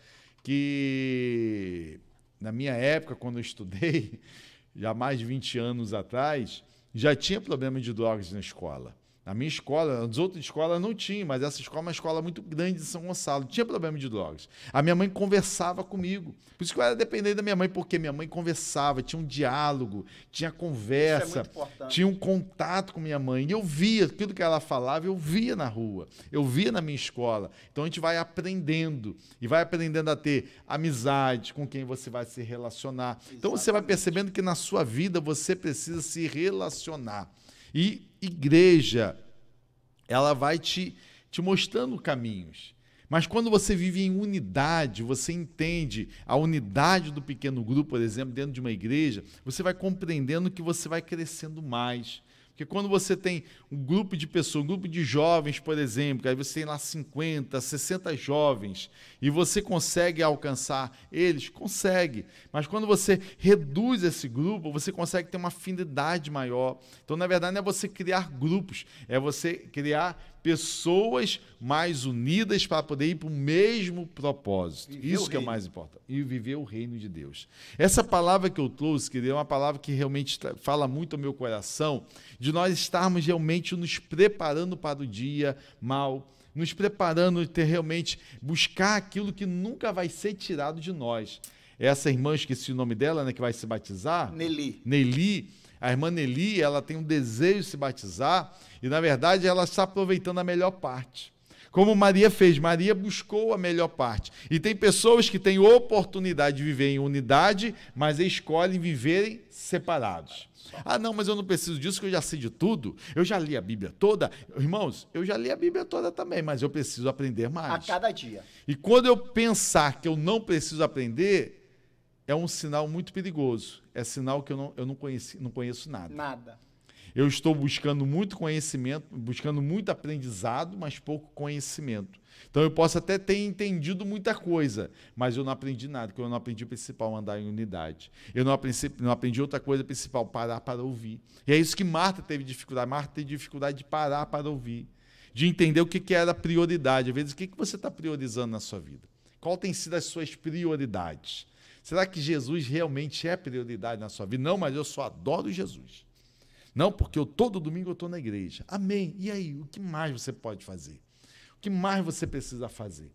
que, na minha época, quando eu estudei, <laughs> já mais de 20 anos atrás, já tinha problema de drogas na escola. Na minha escola, nas outras escolas não tinha, mas essa escola é uma escola muito grande de São Gonçalo. Tinha problema de drogas. A minha mãe conversava comigo. Por isso que eu era dependente da minha mãe, porque minha mãe conversava, tinha um diálogo, tinha conversa, é tinha um contato com minha mãe. E eu via aquilo que ela falava, eu via na rua, eu via na minha escola. Então a gente vai aprendendo e vai aprendendo a ter amizade com quem você vai se relacionar. Exatamente. Então você vai percebendo que na sua vida você precisa se relacionar. E igreja, ela vai te, te mostrando caminhos. Mas quando você vive em unidade, você entende a unidade do pequeno grupo, por exemplo, dentro de uma igreja, você vai compreendendo que você vai crescendo mais, porque quando você tem um grupo de pessoas, um grupo de jovens, por exemplo, aí você tem lá 50, 60 jovens, e você consegue alcançar eles, consegue. Mas quando você reduz esse grupo, você consegue ter uma afinidade maior. Então, na verdade, não é você criar grupos, é você criar pessoas mais unidas para poder ir para o mesmo propósito. Viver Isso que é o mais importante. E viver o reino de Deus. Essa palavra que eu trouxe, querido, é uma palavra que realmente fala muito ao meu coração, de nós estarmos realmente nos preparando para o dia mal, nos preparando ter realmente buscar aquilo que nunca vai ser tirado de nós. Essa irmã, esqueci o nome dela, né, que vai se batizar. Nelly. Nelly a irmã Nelly, ela tem um desejo de se batizar e, na verdade, ela está aproveitando a melhor parte. Como Maria fez, Maria buscou a melhor parte. E tem pessoas que têm oportunidade de viver em unidade, mas escolhem viverem separados. Ah, não, mas eu não preciso disso, que eu já sei de tudo. Eu já li a Bíblia toda. Irmãos, eu já li a Bíblia toda também, mas eu preciso aprender mais. A cada dia. E quando eu pensar que eu não preciso aprender, é um sinal muito perigoso. É sinal que eu não, eu não, conheci, não conheço nada. Nada. Eu estou buscando muito conhecimento, buscando muito aprendizado, mas pouco conhecimento. Então eu posso até ter entendido muita coisa, mas eu não aprendi nada, porque eu não aprendi o principal, andar em unidade. Eu não aprendi, não aprendi outra coisa principal, parar para ouvir. E é isso que Marta teve dificuldade. Marta teve dificuldade de parar para ouvir, de entender o que, era prioridade. Às vezes, o que, que você está priorizando na sua vida? Qual tem sido as suas prioridades? Será que Jesus realmente é prioridade na sua vida? Não, mas eu só adoro Jesus. Não, porque eu todo domingo eu estou na igreja. Amém. E aí, o que mais você pode fazer? O que mais você precisa fazer?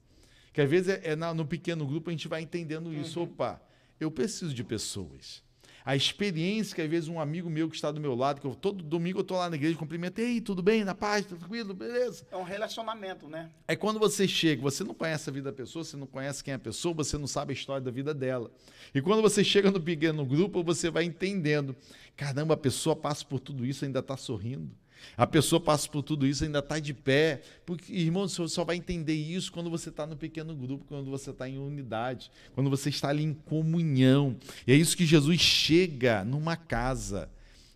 Que às vezes é, é na, no pequeno grupo a gente vai entendendo isso. Uhum. Opa, eu preciso de pessoas. A experiência que às vezes um amigo meu que está do meu lado, que eu, todo domingo eu estou lá na igreja, cumprimento, ei, tudo bem, na paz, tranquilo, beleza. É um relacionamento, né? É quando você chega, você não conhece a vida da pessoa, você não conhece quem é a pessoa, você não sabe a história da vida dela. E quando você chega no pequeno grupo, você vai entendendo, caramba, a pessoa passa por tudo isso ainda está sorrindo a pessoa passa por tudo isso, ainda está de pé. Porque, irmão, você só vai entender isso quando você está no pequeno grupo, quando você está em unidade, quando você está ali em comunhão. E é isso que Jesus chega numa casa.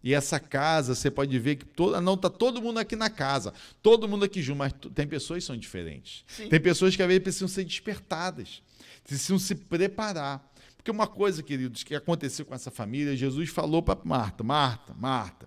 E essa casa, você pode ver que toda, não está todo mundo aqui na casa, todo mundo aqui junto, mas tem pessoas que são diferentes. Sim. Tem pessoas que às vezes precisam ser despertadas, precisam se preparar. Porque uma coisa, queridos, que aconteceu com essa família, Jesus falou para Marta, Marta, Marta,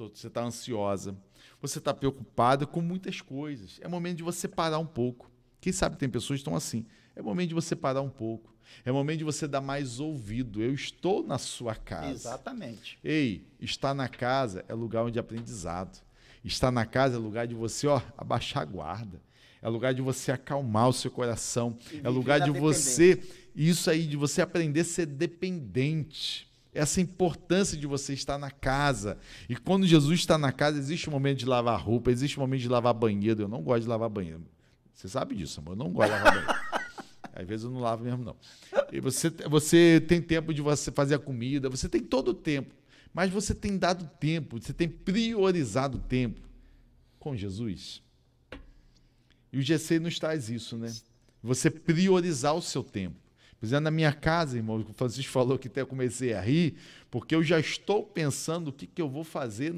você está ansiosa, você está preocupada com muitas coisas. É momento de você parar um pouco. Quem sabe tem pessoas que estão assim. É momento de você parar um pouco. É momento de você dar mais ouvido. Eu estou na sua casa. Exatamente. Ei, estar na casa é lugar onde é aprendizado. Estar na casa é lugar de você, ó, abaixar a guarda. É lugar de você acalmar o seu coração. É lugar de você, isso aí, de você aprender a ser dependente essa importância de você estar na casa. E quando Jesus está na casa, existe um momento de lavar roupa, existe um momento de lavar banheiro. Eu não gosto de lavar banheiro. Você sabe disso, amor. Eu não gosto de lavar banheiro. <laughs> Às vezes eu não lavo mesmo, não. E você, você tem tempo de você fazer a comida, você tem todo o tempo. Mas você tem dado tempo, você tem priorizado tempo com Jesus. E o GC nos traz isso, né? Você priorizar o seu tempo. Precisando é, na minha casa, irmão. O Francisco falou que até comecei a rir, porque eu já estou pensando o que, que eu vou fazer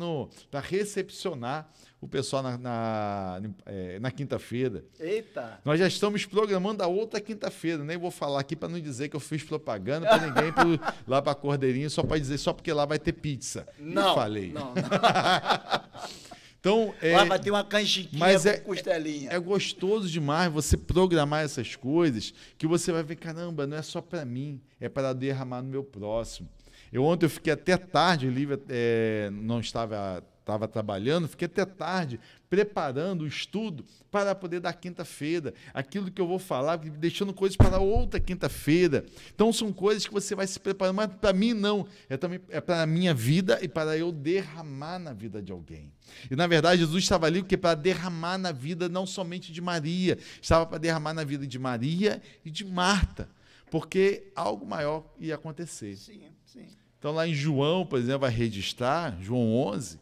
para recepcionar o pessoal na, na, é, na quinta-feira. Eita! Nós já estamos programando a outra quinta-feira, nem vou falar aqui para não dizer que eu fiz propaganda para ninguém pro, <laughs> lá para a Cordeirinha, só para dizer só porque lá vai ter pizza. Não, falei. Não, <laughs> não. <laughs> Então, é, Lá vai ter uma canjiquinha mas é, costelinha. É, é, gostoso demais você programar essas coisas que você vai ver, caramba, não é só para mim, é para derramar no meu próximo. Eu ontem eu fiquei até tarde, o Lívia é, não estava estava trabalhando, fiquei até tarde preparando o estudo para poder dar quinta-feira, aquilo que eu vou falar, deixando coisas para outra quinta-feira. Então são coisas que você vai se preparando, mas para mim não, é também é para a minha vida e para eu derramar na vida de alguém. E na verdade Jesus estava ali porque para derramar na vida não somente de Maria, estava para derramar na vida de Maria e de Marta, porque algo maior ia acontecer. Sim, sim. Então lá em João, por exemplo, vai registrar, João 11,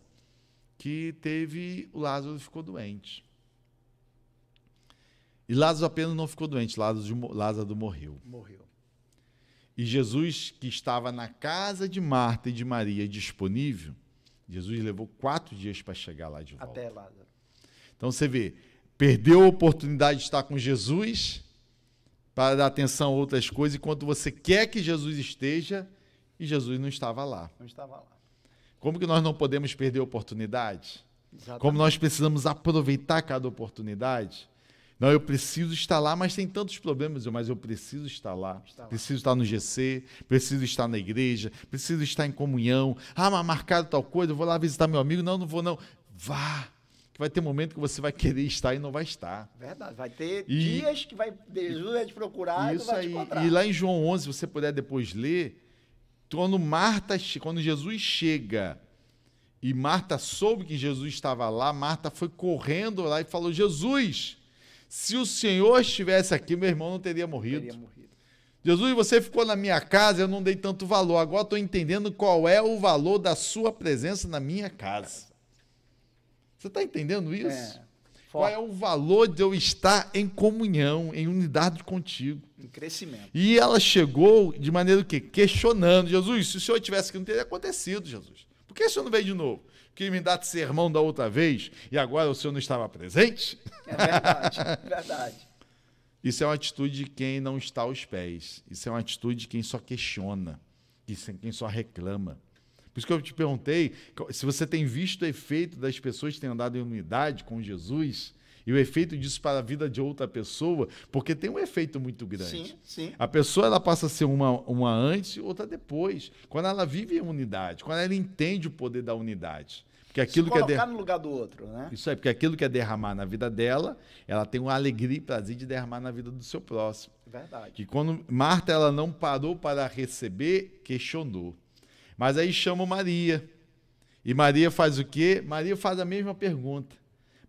que teve. O Lázaro ficou doente. E Lázaro apenas não ficou doente, Lázaro, Lázaro morreu. Morreu. E Jesus, que estava na casa de Marta e de Maria disponível, Jesus levou quatro dias para chegar lá de volta. Até Lázaro. Então você vê, perdeu a oportunidade de estar com Jesus para dar atenção a outras coisas, enquanto você quer que Jesus esteja, e Jesus não estava lá. Não estava lá. Como que nós não podemos perder oportunidade? Exatamente. Como nós precisamos aproveitar cada oportunidade? Não, eu preciso estar lá, mas tem tantos problemas, mas eu preciso estar lá. Está preciso lá. estar no GC, preciso estar na igreja, preciso estar em comunhão. Ah, mas marcado tal coisa, eu vou lá visitar meu amigo. Não, não vou não. Vá. Que vai ter momento que você vai querer estar e não vai estar. Verdade, vai ter e, dias que vai Jesus vai te procurar isso e vai aí. te encontrar. E lá em João 11, se você puder depois ler, quando Marta, quando Jesus chega e Marta soube que Jesus estava lá, Marta foi correndo lá e falou: Jesus, se o Senhor estivesse aqui, meu irmão não teria morrido. Teria morrido. Jesus, você ficou na minha casa, eu não dei tanto valor. Agora estou entendendo qual é o valor da sua presença na minha casa. Você está entendendo isso? É. Qual é o valor de eu estar em comunhão, em unidade contigo? Em crescimento. E ela chegou de maneira que questionando Jesus. Se o senhor tivesse que não teria acontecido, Jesus. Por que o senhor não veio de novo? Porque me dá de sermão da outra vez e agora o senhor não estava presente? É verdade, é verdade. <laughs> Isso é uma atitude de quem não está aos pés. Isso é uma atitude de quem só questiona. Isso é quem só reclama. Por isso que eu te perguntei se você tem visto o efeito das pessoas que têm andado em unidade com Jesus e o efeito disso para a vida de outra pessoa, porque tem um efeito muito grande. Sim, sim. A pessoa ela passa a ser uma, uma antes e outra depois, quando ela vive em unidade, quando ela entende o poder da unidade. Porque aquilo Se que é der... no lugar do outro, né? Isso é porque aquilo que é derramar na vida dela, ela tem uma alegria e prazer de derramar na vida do seu próximo. Verdade. Que quando Marta ela não parou para receber, questionou. Mas aí chama Maria. E Maria faz o quê? Maria faz a mesma pergunta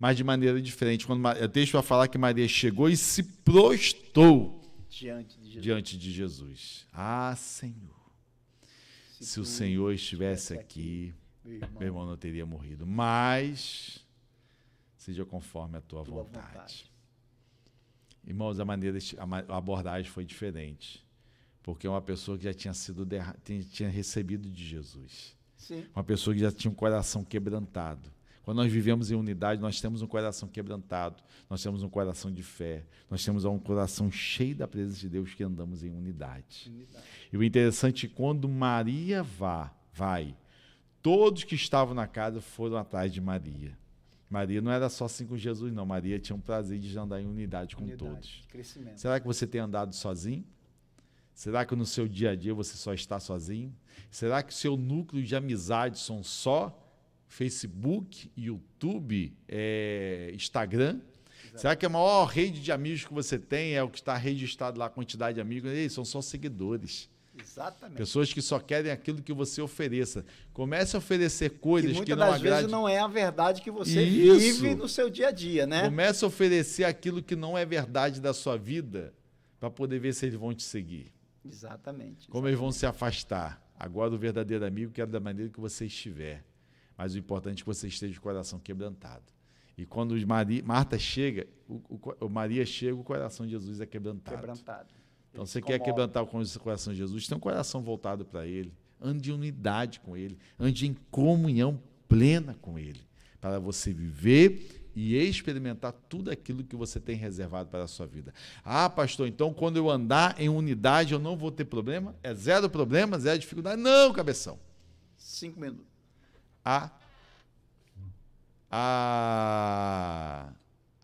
mas de maneira diferente. Quando o é texto falar que Maria chegou e se prostrou diante de Jesus. Diante de Jesus. Ah, Senhor. Se, se o Senhor estivesse aqui, aqui, meu, irmão. não teria morrido. Mas seja conforme a tua, tua vontade. vontade. Irmãos, a maneira, a abordagem foi diferente, porque é uma pessoa que já tinha sido tinha recebido de Jesus, Sim. uma pessoa que já tinha um coração quebrantado, quando nós vivemos em unidade, nós temos um coração quebrantado, nós temos um coração de fé, nós temos um coração cheio da presença de Deus que andamos em unidade. unidade. E o interessante, é quando Maria vá, vai, todos que estavam na casa foram atrás de Maria. Maria não era só assim com Jesus, não. Maria tinha um prazer de andar em unidade com unidade, todos. Crescimento. Será que você tem andado sozinho? Será que no seu dia a dia você só está sozinho? Será que o seu núcleo de amizade são só Facebook, YouTube, é, Instagram. Exato. Será que a maior rede de amigos que você tem é o que está registrado lá, a quantidade de amigos? Ei, são só seguidores. Exatamente. Pessoas que só querem aquilo que você ofereça. Comece a oferecer coisas que, não agradam. Muitas vezes não é a verdade que você Isso. vive no seu dia a dia, né? Comece a oferecer aquilo que não é verdade da sua vida para poder ver se eles vão te seguir. Exatamente. Como exatamente. eles vão se afastar. Agora o verdadeiro amigo quer é da maneira que você estiver. Mas o importante é que você esteja de coração quebrantado. E quando Maria, Marta chega, o, o, Maria chega, o coração de Jesus é quebrantado. Quebrantado. Então, você quer quebrantar o coração de Jesus, tem um coração voltado para Ele. Ande em unidade com Ele. Ande em comunhão plena com Ele. Para você viver e experimentar tudo aquilo que você tem reservado para a sua vida. Ah, pastor, então quando eu andar em unidade eu não vou ter problema? É zero problema, zero dificuldade? Não, cabeção. Cinco minutos a a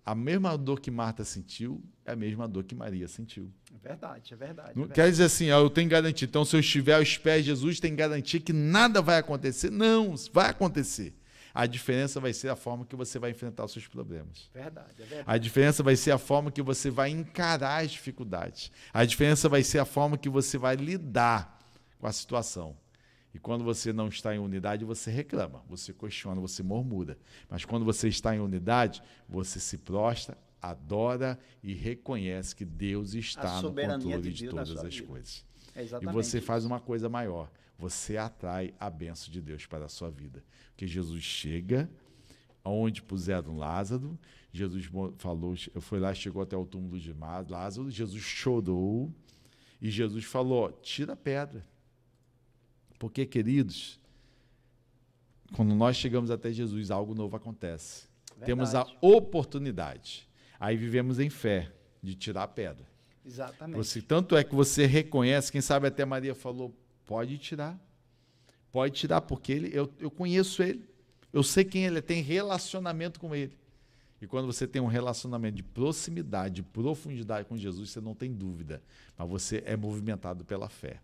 a mesma dor que Marta sentiu é a mesma dor que Maria sentiu. É verdade, é verdade. É Não é verdade. quer dizer assim, ó, eu tenho garantia. Então, se eu estiver aos pés de Jesus, tem garantia que nada vai acontecer. Não, vai acontecer. A diferença vai ser a forma que você vai enfrentar os seus problemas. Verdade, é verdade. A diferença vai ser a forma que você vai encarar as dificuldades. A diferença vai ser a forma que você vai lidar com a situação. E quando você não está em unidade, você reclama, você questiona, você murmura. Mas quando você está em unidade, você se prostra, adora e reconhece que Deus está no controle de, de todas as vida. coisas. É e você faz uma coisa maior. Você atrai a benção de Deus para a sua vida. Porque Jesus chega onde puseram Lázaro. Jesus falou, foi lá, chegou até o túmulo de Lázaro. Jesus chorou e Jesus falou: tira a pedra. Porque, queridos, quando nós chegamos até Jesus, algo novo acontece. Verdade. Temos a oportunidade. Aí vivemos em fé de tirar a pedra. Exatamente. Você, tanto é que você reconhece, quem sabe até Maria falou: pode tirar. Pode tirar, porque ele, eu, eu conheço ele. Eu sei quem ele é, tem relacionamento com ele. E quando você tem um relacionamento de proximidade, de profundidade com Jesus, você não tem dúvida, mas você é movimentado pela fé.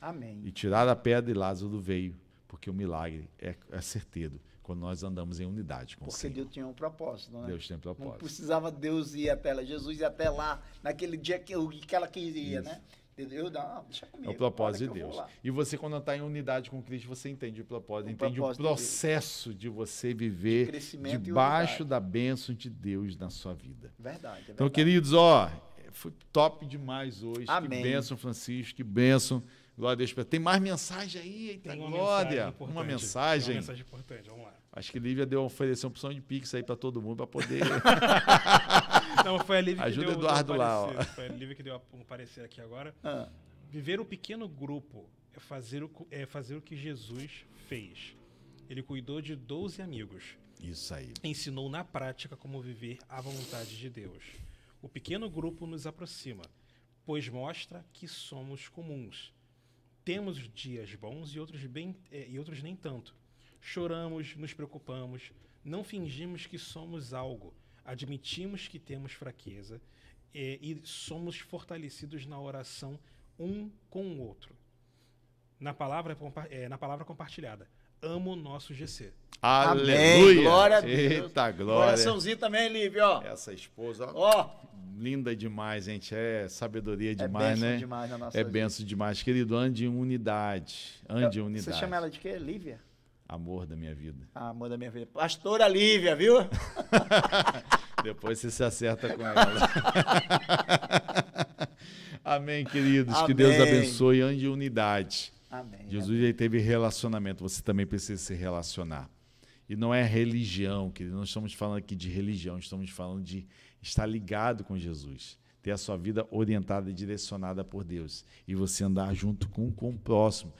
Amém. E tirar a pedra e Lázaro veio, porque o milagre é, é certeiro quando nós andamos em unidade com Porque Deus tinha um propósito, né? não é? Deus tem um propósito. Não precisava Deus ir até lá, Jesus ir até lá, naquele dia que, que ela queria, né? Isso. né? Eu, não, deixa comigo, é o propósito de Deus. E você, quando está em unidade com Cristo, você entende o propósito, o entende propósito o processo de, de você viver de debaixo da bênção de Deus na sua vida. Verdade. É então, verdade. Então, queridos, ó, foi top demais hoje. Amém. Que bênção, Francisco, que bênção. Glória a Deus. Tem mais mensagem aí, eita, tem uma glória. Mensagem uma mensagem. Tem uma mensagem importante, vamos lá. Acho que Lívia deu oferecer uma opção de Pix aí para todo mundo para poder. <laughs> Não, foi a Lívia Ajuda que deu, Eduardo deu lá, ó. Foi a Lívia que deu um parecer aqui agora. Ah. Viver um pequeno grupo é fazer, o, é fazer o que Jesus fez. Ele cuidou de 12 amigos. Isso aí. Ensinou na prática como viver a vontade de Deus. O pequeno grupo nos aproxima, pois mostra que somos comuns temos dias bons e outros, bem, é, e outros nem tanto. Choramos, nos preocupamos, não fingimos que somos algo, admitimos que temos fraqueza e, é, e somos fortalecidos na oração um com o outro. Na palavra, é, na palavra compartilhada, amo o nosso GC. Aleluia. Glória a Deus. Eita, glória. Coraçãozinho também, Lívia, ó. Essa esposa, ó. ó. Linda demais, gente. É sabedoria é demais, é né? Demais na nossa é benção demais. Querido, ande em unidade. Ande em unidade. Você chama ela de quê? Lívia? Amor da minha vida. Ah, amor da minha vida. Pastora Lívia, viu? <laughs> <laughs> Depois você se acerta com ela. <laughs> Amém, queridos. Amém. Que Deus abençoe. Ande em unidade. Amém. Jesus amém. teve relacionamento. Você também precisa se relacionar. E não é religião, querido. Não estamos falando aqui de religião, estamos falando de estar ligado com Jesus ter a sua vida orientada e direcionada por Deus. E você andar junto com, com o próximo,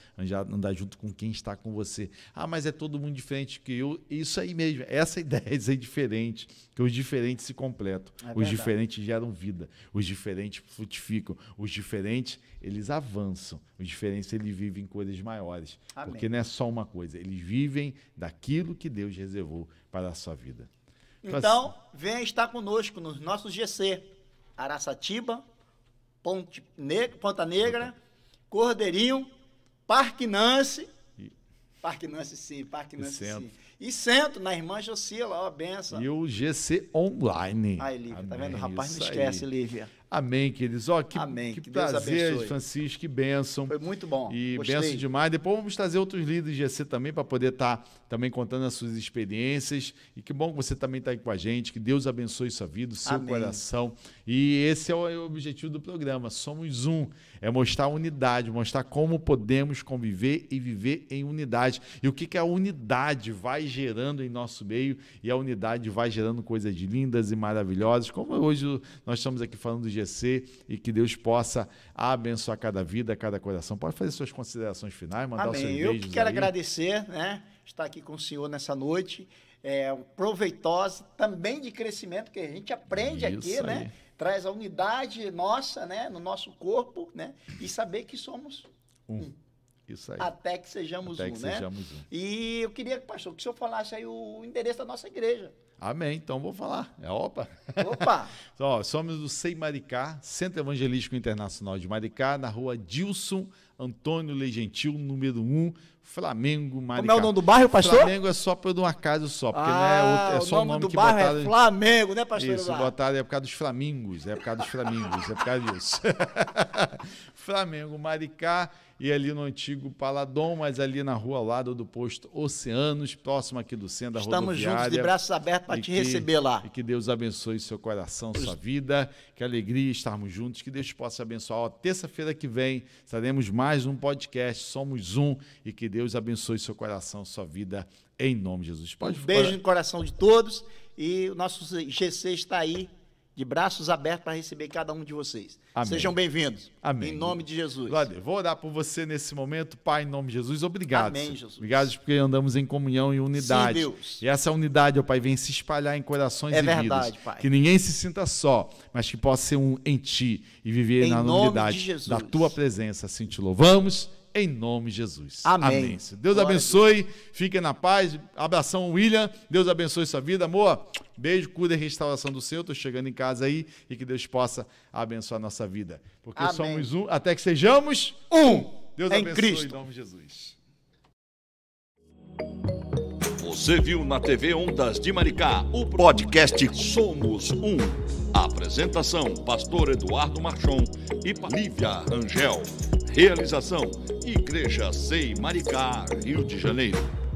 andar junto com quem está com você. Ah, mas é todo mundo diferente que eu. Isso aí mesmo, essa <laughs> ideia é diferente, que os diferentes se completam. É os diferentes geram vida, os diferentes frutificam, os diferentes, eles avançam. Os diferentes, eles vivem coisas maiores. Amém. Porque não é só uma coisa, eles vivem daquilo que Deus reservou para a sua vida. Então, venha estar conosco no nosso GC. Araçatiba, Ponte Ponta Negra, Cordeirinho, Parque Nance. Parque Nance, sim, Parque Nance, sim. E sento na irmã Jocila, ó, benção. E o GC Online. Ai, Lívia, Amém, tá vendo? Rapaz, não esquece, aí. Lívia. Amém, queridos. Ó, que, Amém. que, que prazer, abençoe. Francisco, que bênção. Foi muito bom. E benção demais. Depois vamos trazer outros líderes de GC também para poder estar tá, também contando as suas experiências. E que bom que você também está aí com a gente. Que Deus abençoe sua vida, o seu Amém. coração. E esse é, é o objetivo do programa. Somos um. É mostrar unidade, mostrar como podemos conviver e viver em unidade. E o que, que a unidade vai gerando em nosso meio e a unidade vai gerando coisas lindas e maravilhosas, como hoje nós estamos aqui falando do GC e que Deus possa abençoar cada vida, cada coração. Pode fazer suas considerações finais, mandar Amém. os seus beijos Eu que quero aí. agradecer, né? Estar aqui com o senhor nessa noite, é, proveitosa, também de crescimento, que a gente aprende Isso aqui, né? aí. né? Traz a unidade nossa, né? No nosso corpo, né? E saber que somos um. um. Isso aí. Até que sejamos Até que um, né? Sejamos um. E eu queria, pastor, que o senhor falasse aí o endereço da nossa igreja. Amém. Então vou falar. É opa. Opa. <laughs> Então, ó, somos do Sei Maricá, Centro Evangelístico Internacional de Maricá, na rua Dilson Antônio Legentil, número 1, Flamengo, Maricá. Como é o nome do bairro, pastor? Flamengo é só por uma casa só, porque ah, né, não é, é só ah, o nome, o nome do que bairro é botaram... é Flamengo, né, pastor? Isso, botaram é por causa dos flamingos, é por causa dos flamingos, <laughs> é por causa disso. <laughs> Flamengo, Maricá e ali no antigo Paladom, mas ali na rua ao lado do posto Oceanos, próximo aqui do centro Estamos da rodoviária. Estamos juntos de braços abertos para te que, receber lá. E que Deus abençoe seu coração, sua vida. Que alegria estarmos juntos, que Deus possa abençoar. Terça-feira que vem estaremos mais um podcast, somos um e que Deus Deus abençoe seu coração, sua vida, em nome de Jesus. Pode um beijo no coração de todos e o nosso GC está aí de braços abertos para receber cada um de vocês. Amém. Sejam bem-vindos. Amém. Em nome de Jesus. Glória. Vou orar por você nesse momento, Pai, em nome de Jesus. Obrigado. Amém, Jesus. Obrigado porque andamos em comunhão e unidade. Sim, Deus. E essa unidade, ó Pai, vem se espalhar em corações é e verdade, vidas. Pai. Que ninguém se sinta só, mas que possa ser um em Ti e viver em na unidade da Tua presença. Assim te louvamos em nome de Jesus. Amém. Amém. Deus Glória abençoe, Deus. fique na paz. Abração, William. Deus abençoe sua vida, amor. Beijo, cuida e restauração do seu. Estou chegando em casa aí e que Deus possa abençoar a nossa vida. Porque Amém. somos um, até que sejamos um. Deus em abençoe Cristo. em nome de Jesus. Você viu na TV Ondas de Maricá o podcast Somos Um. Apresentação: Pastor Eduardo Marchon e Lívia Angel. Realização: Igreja Sei Maricá, Rio de Janeiro.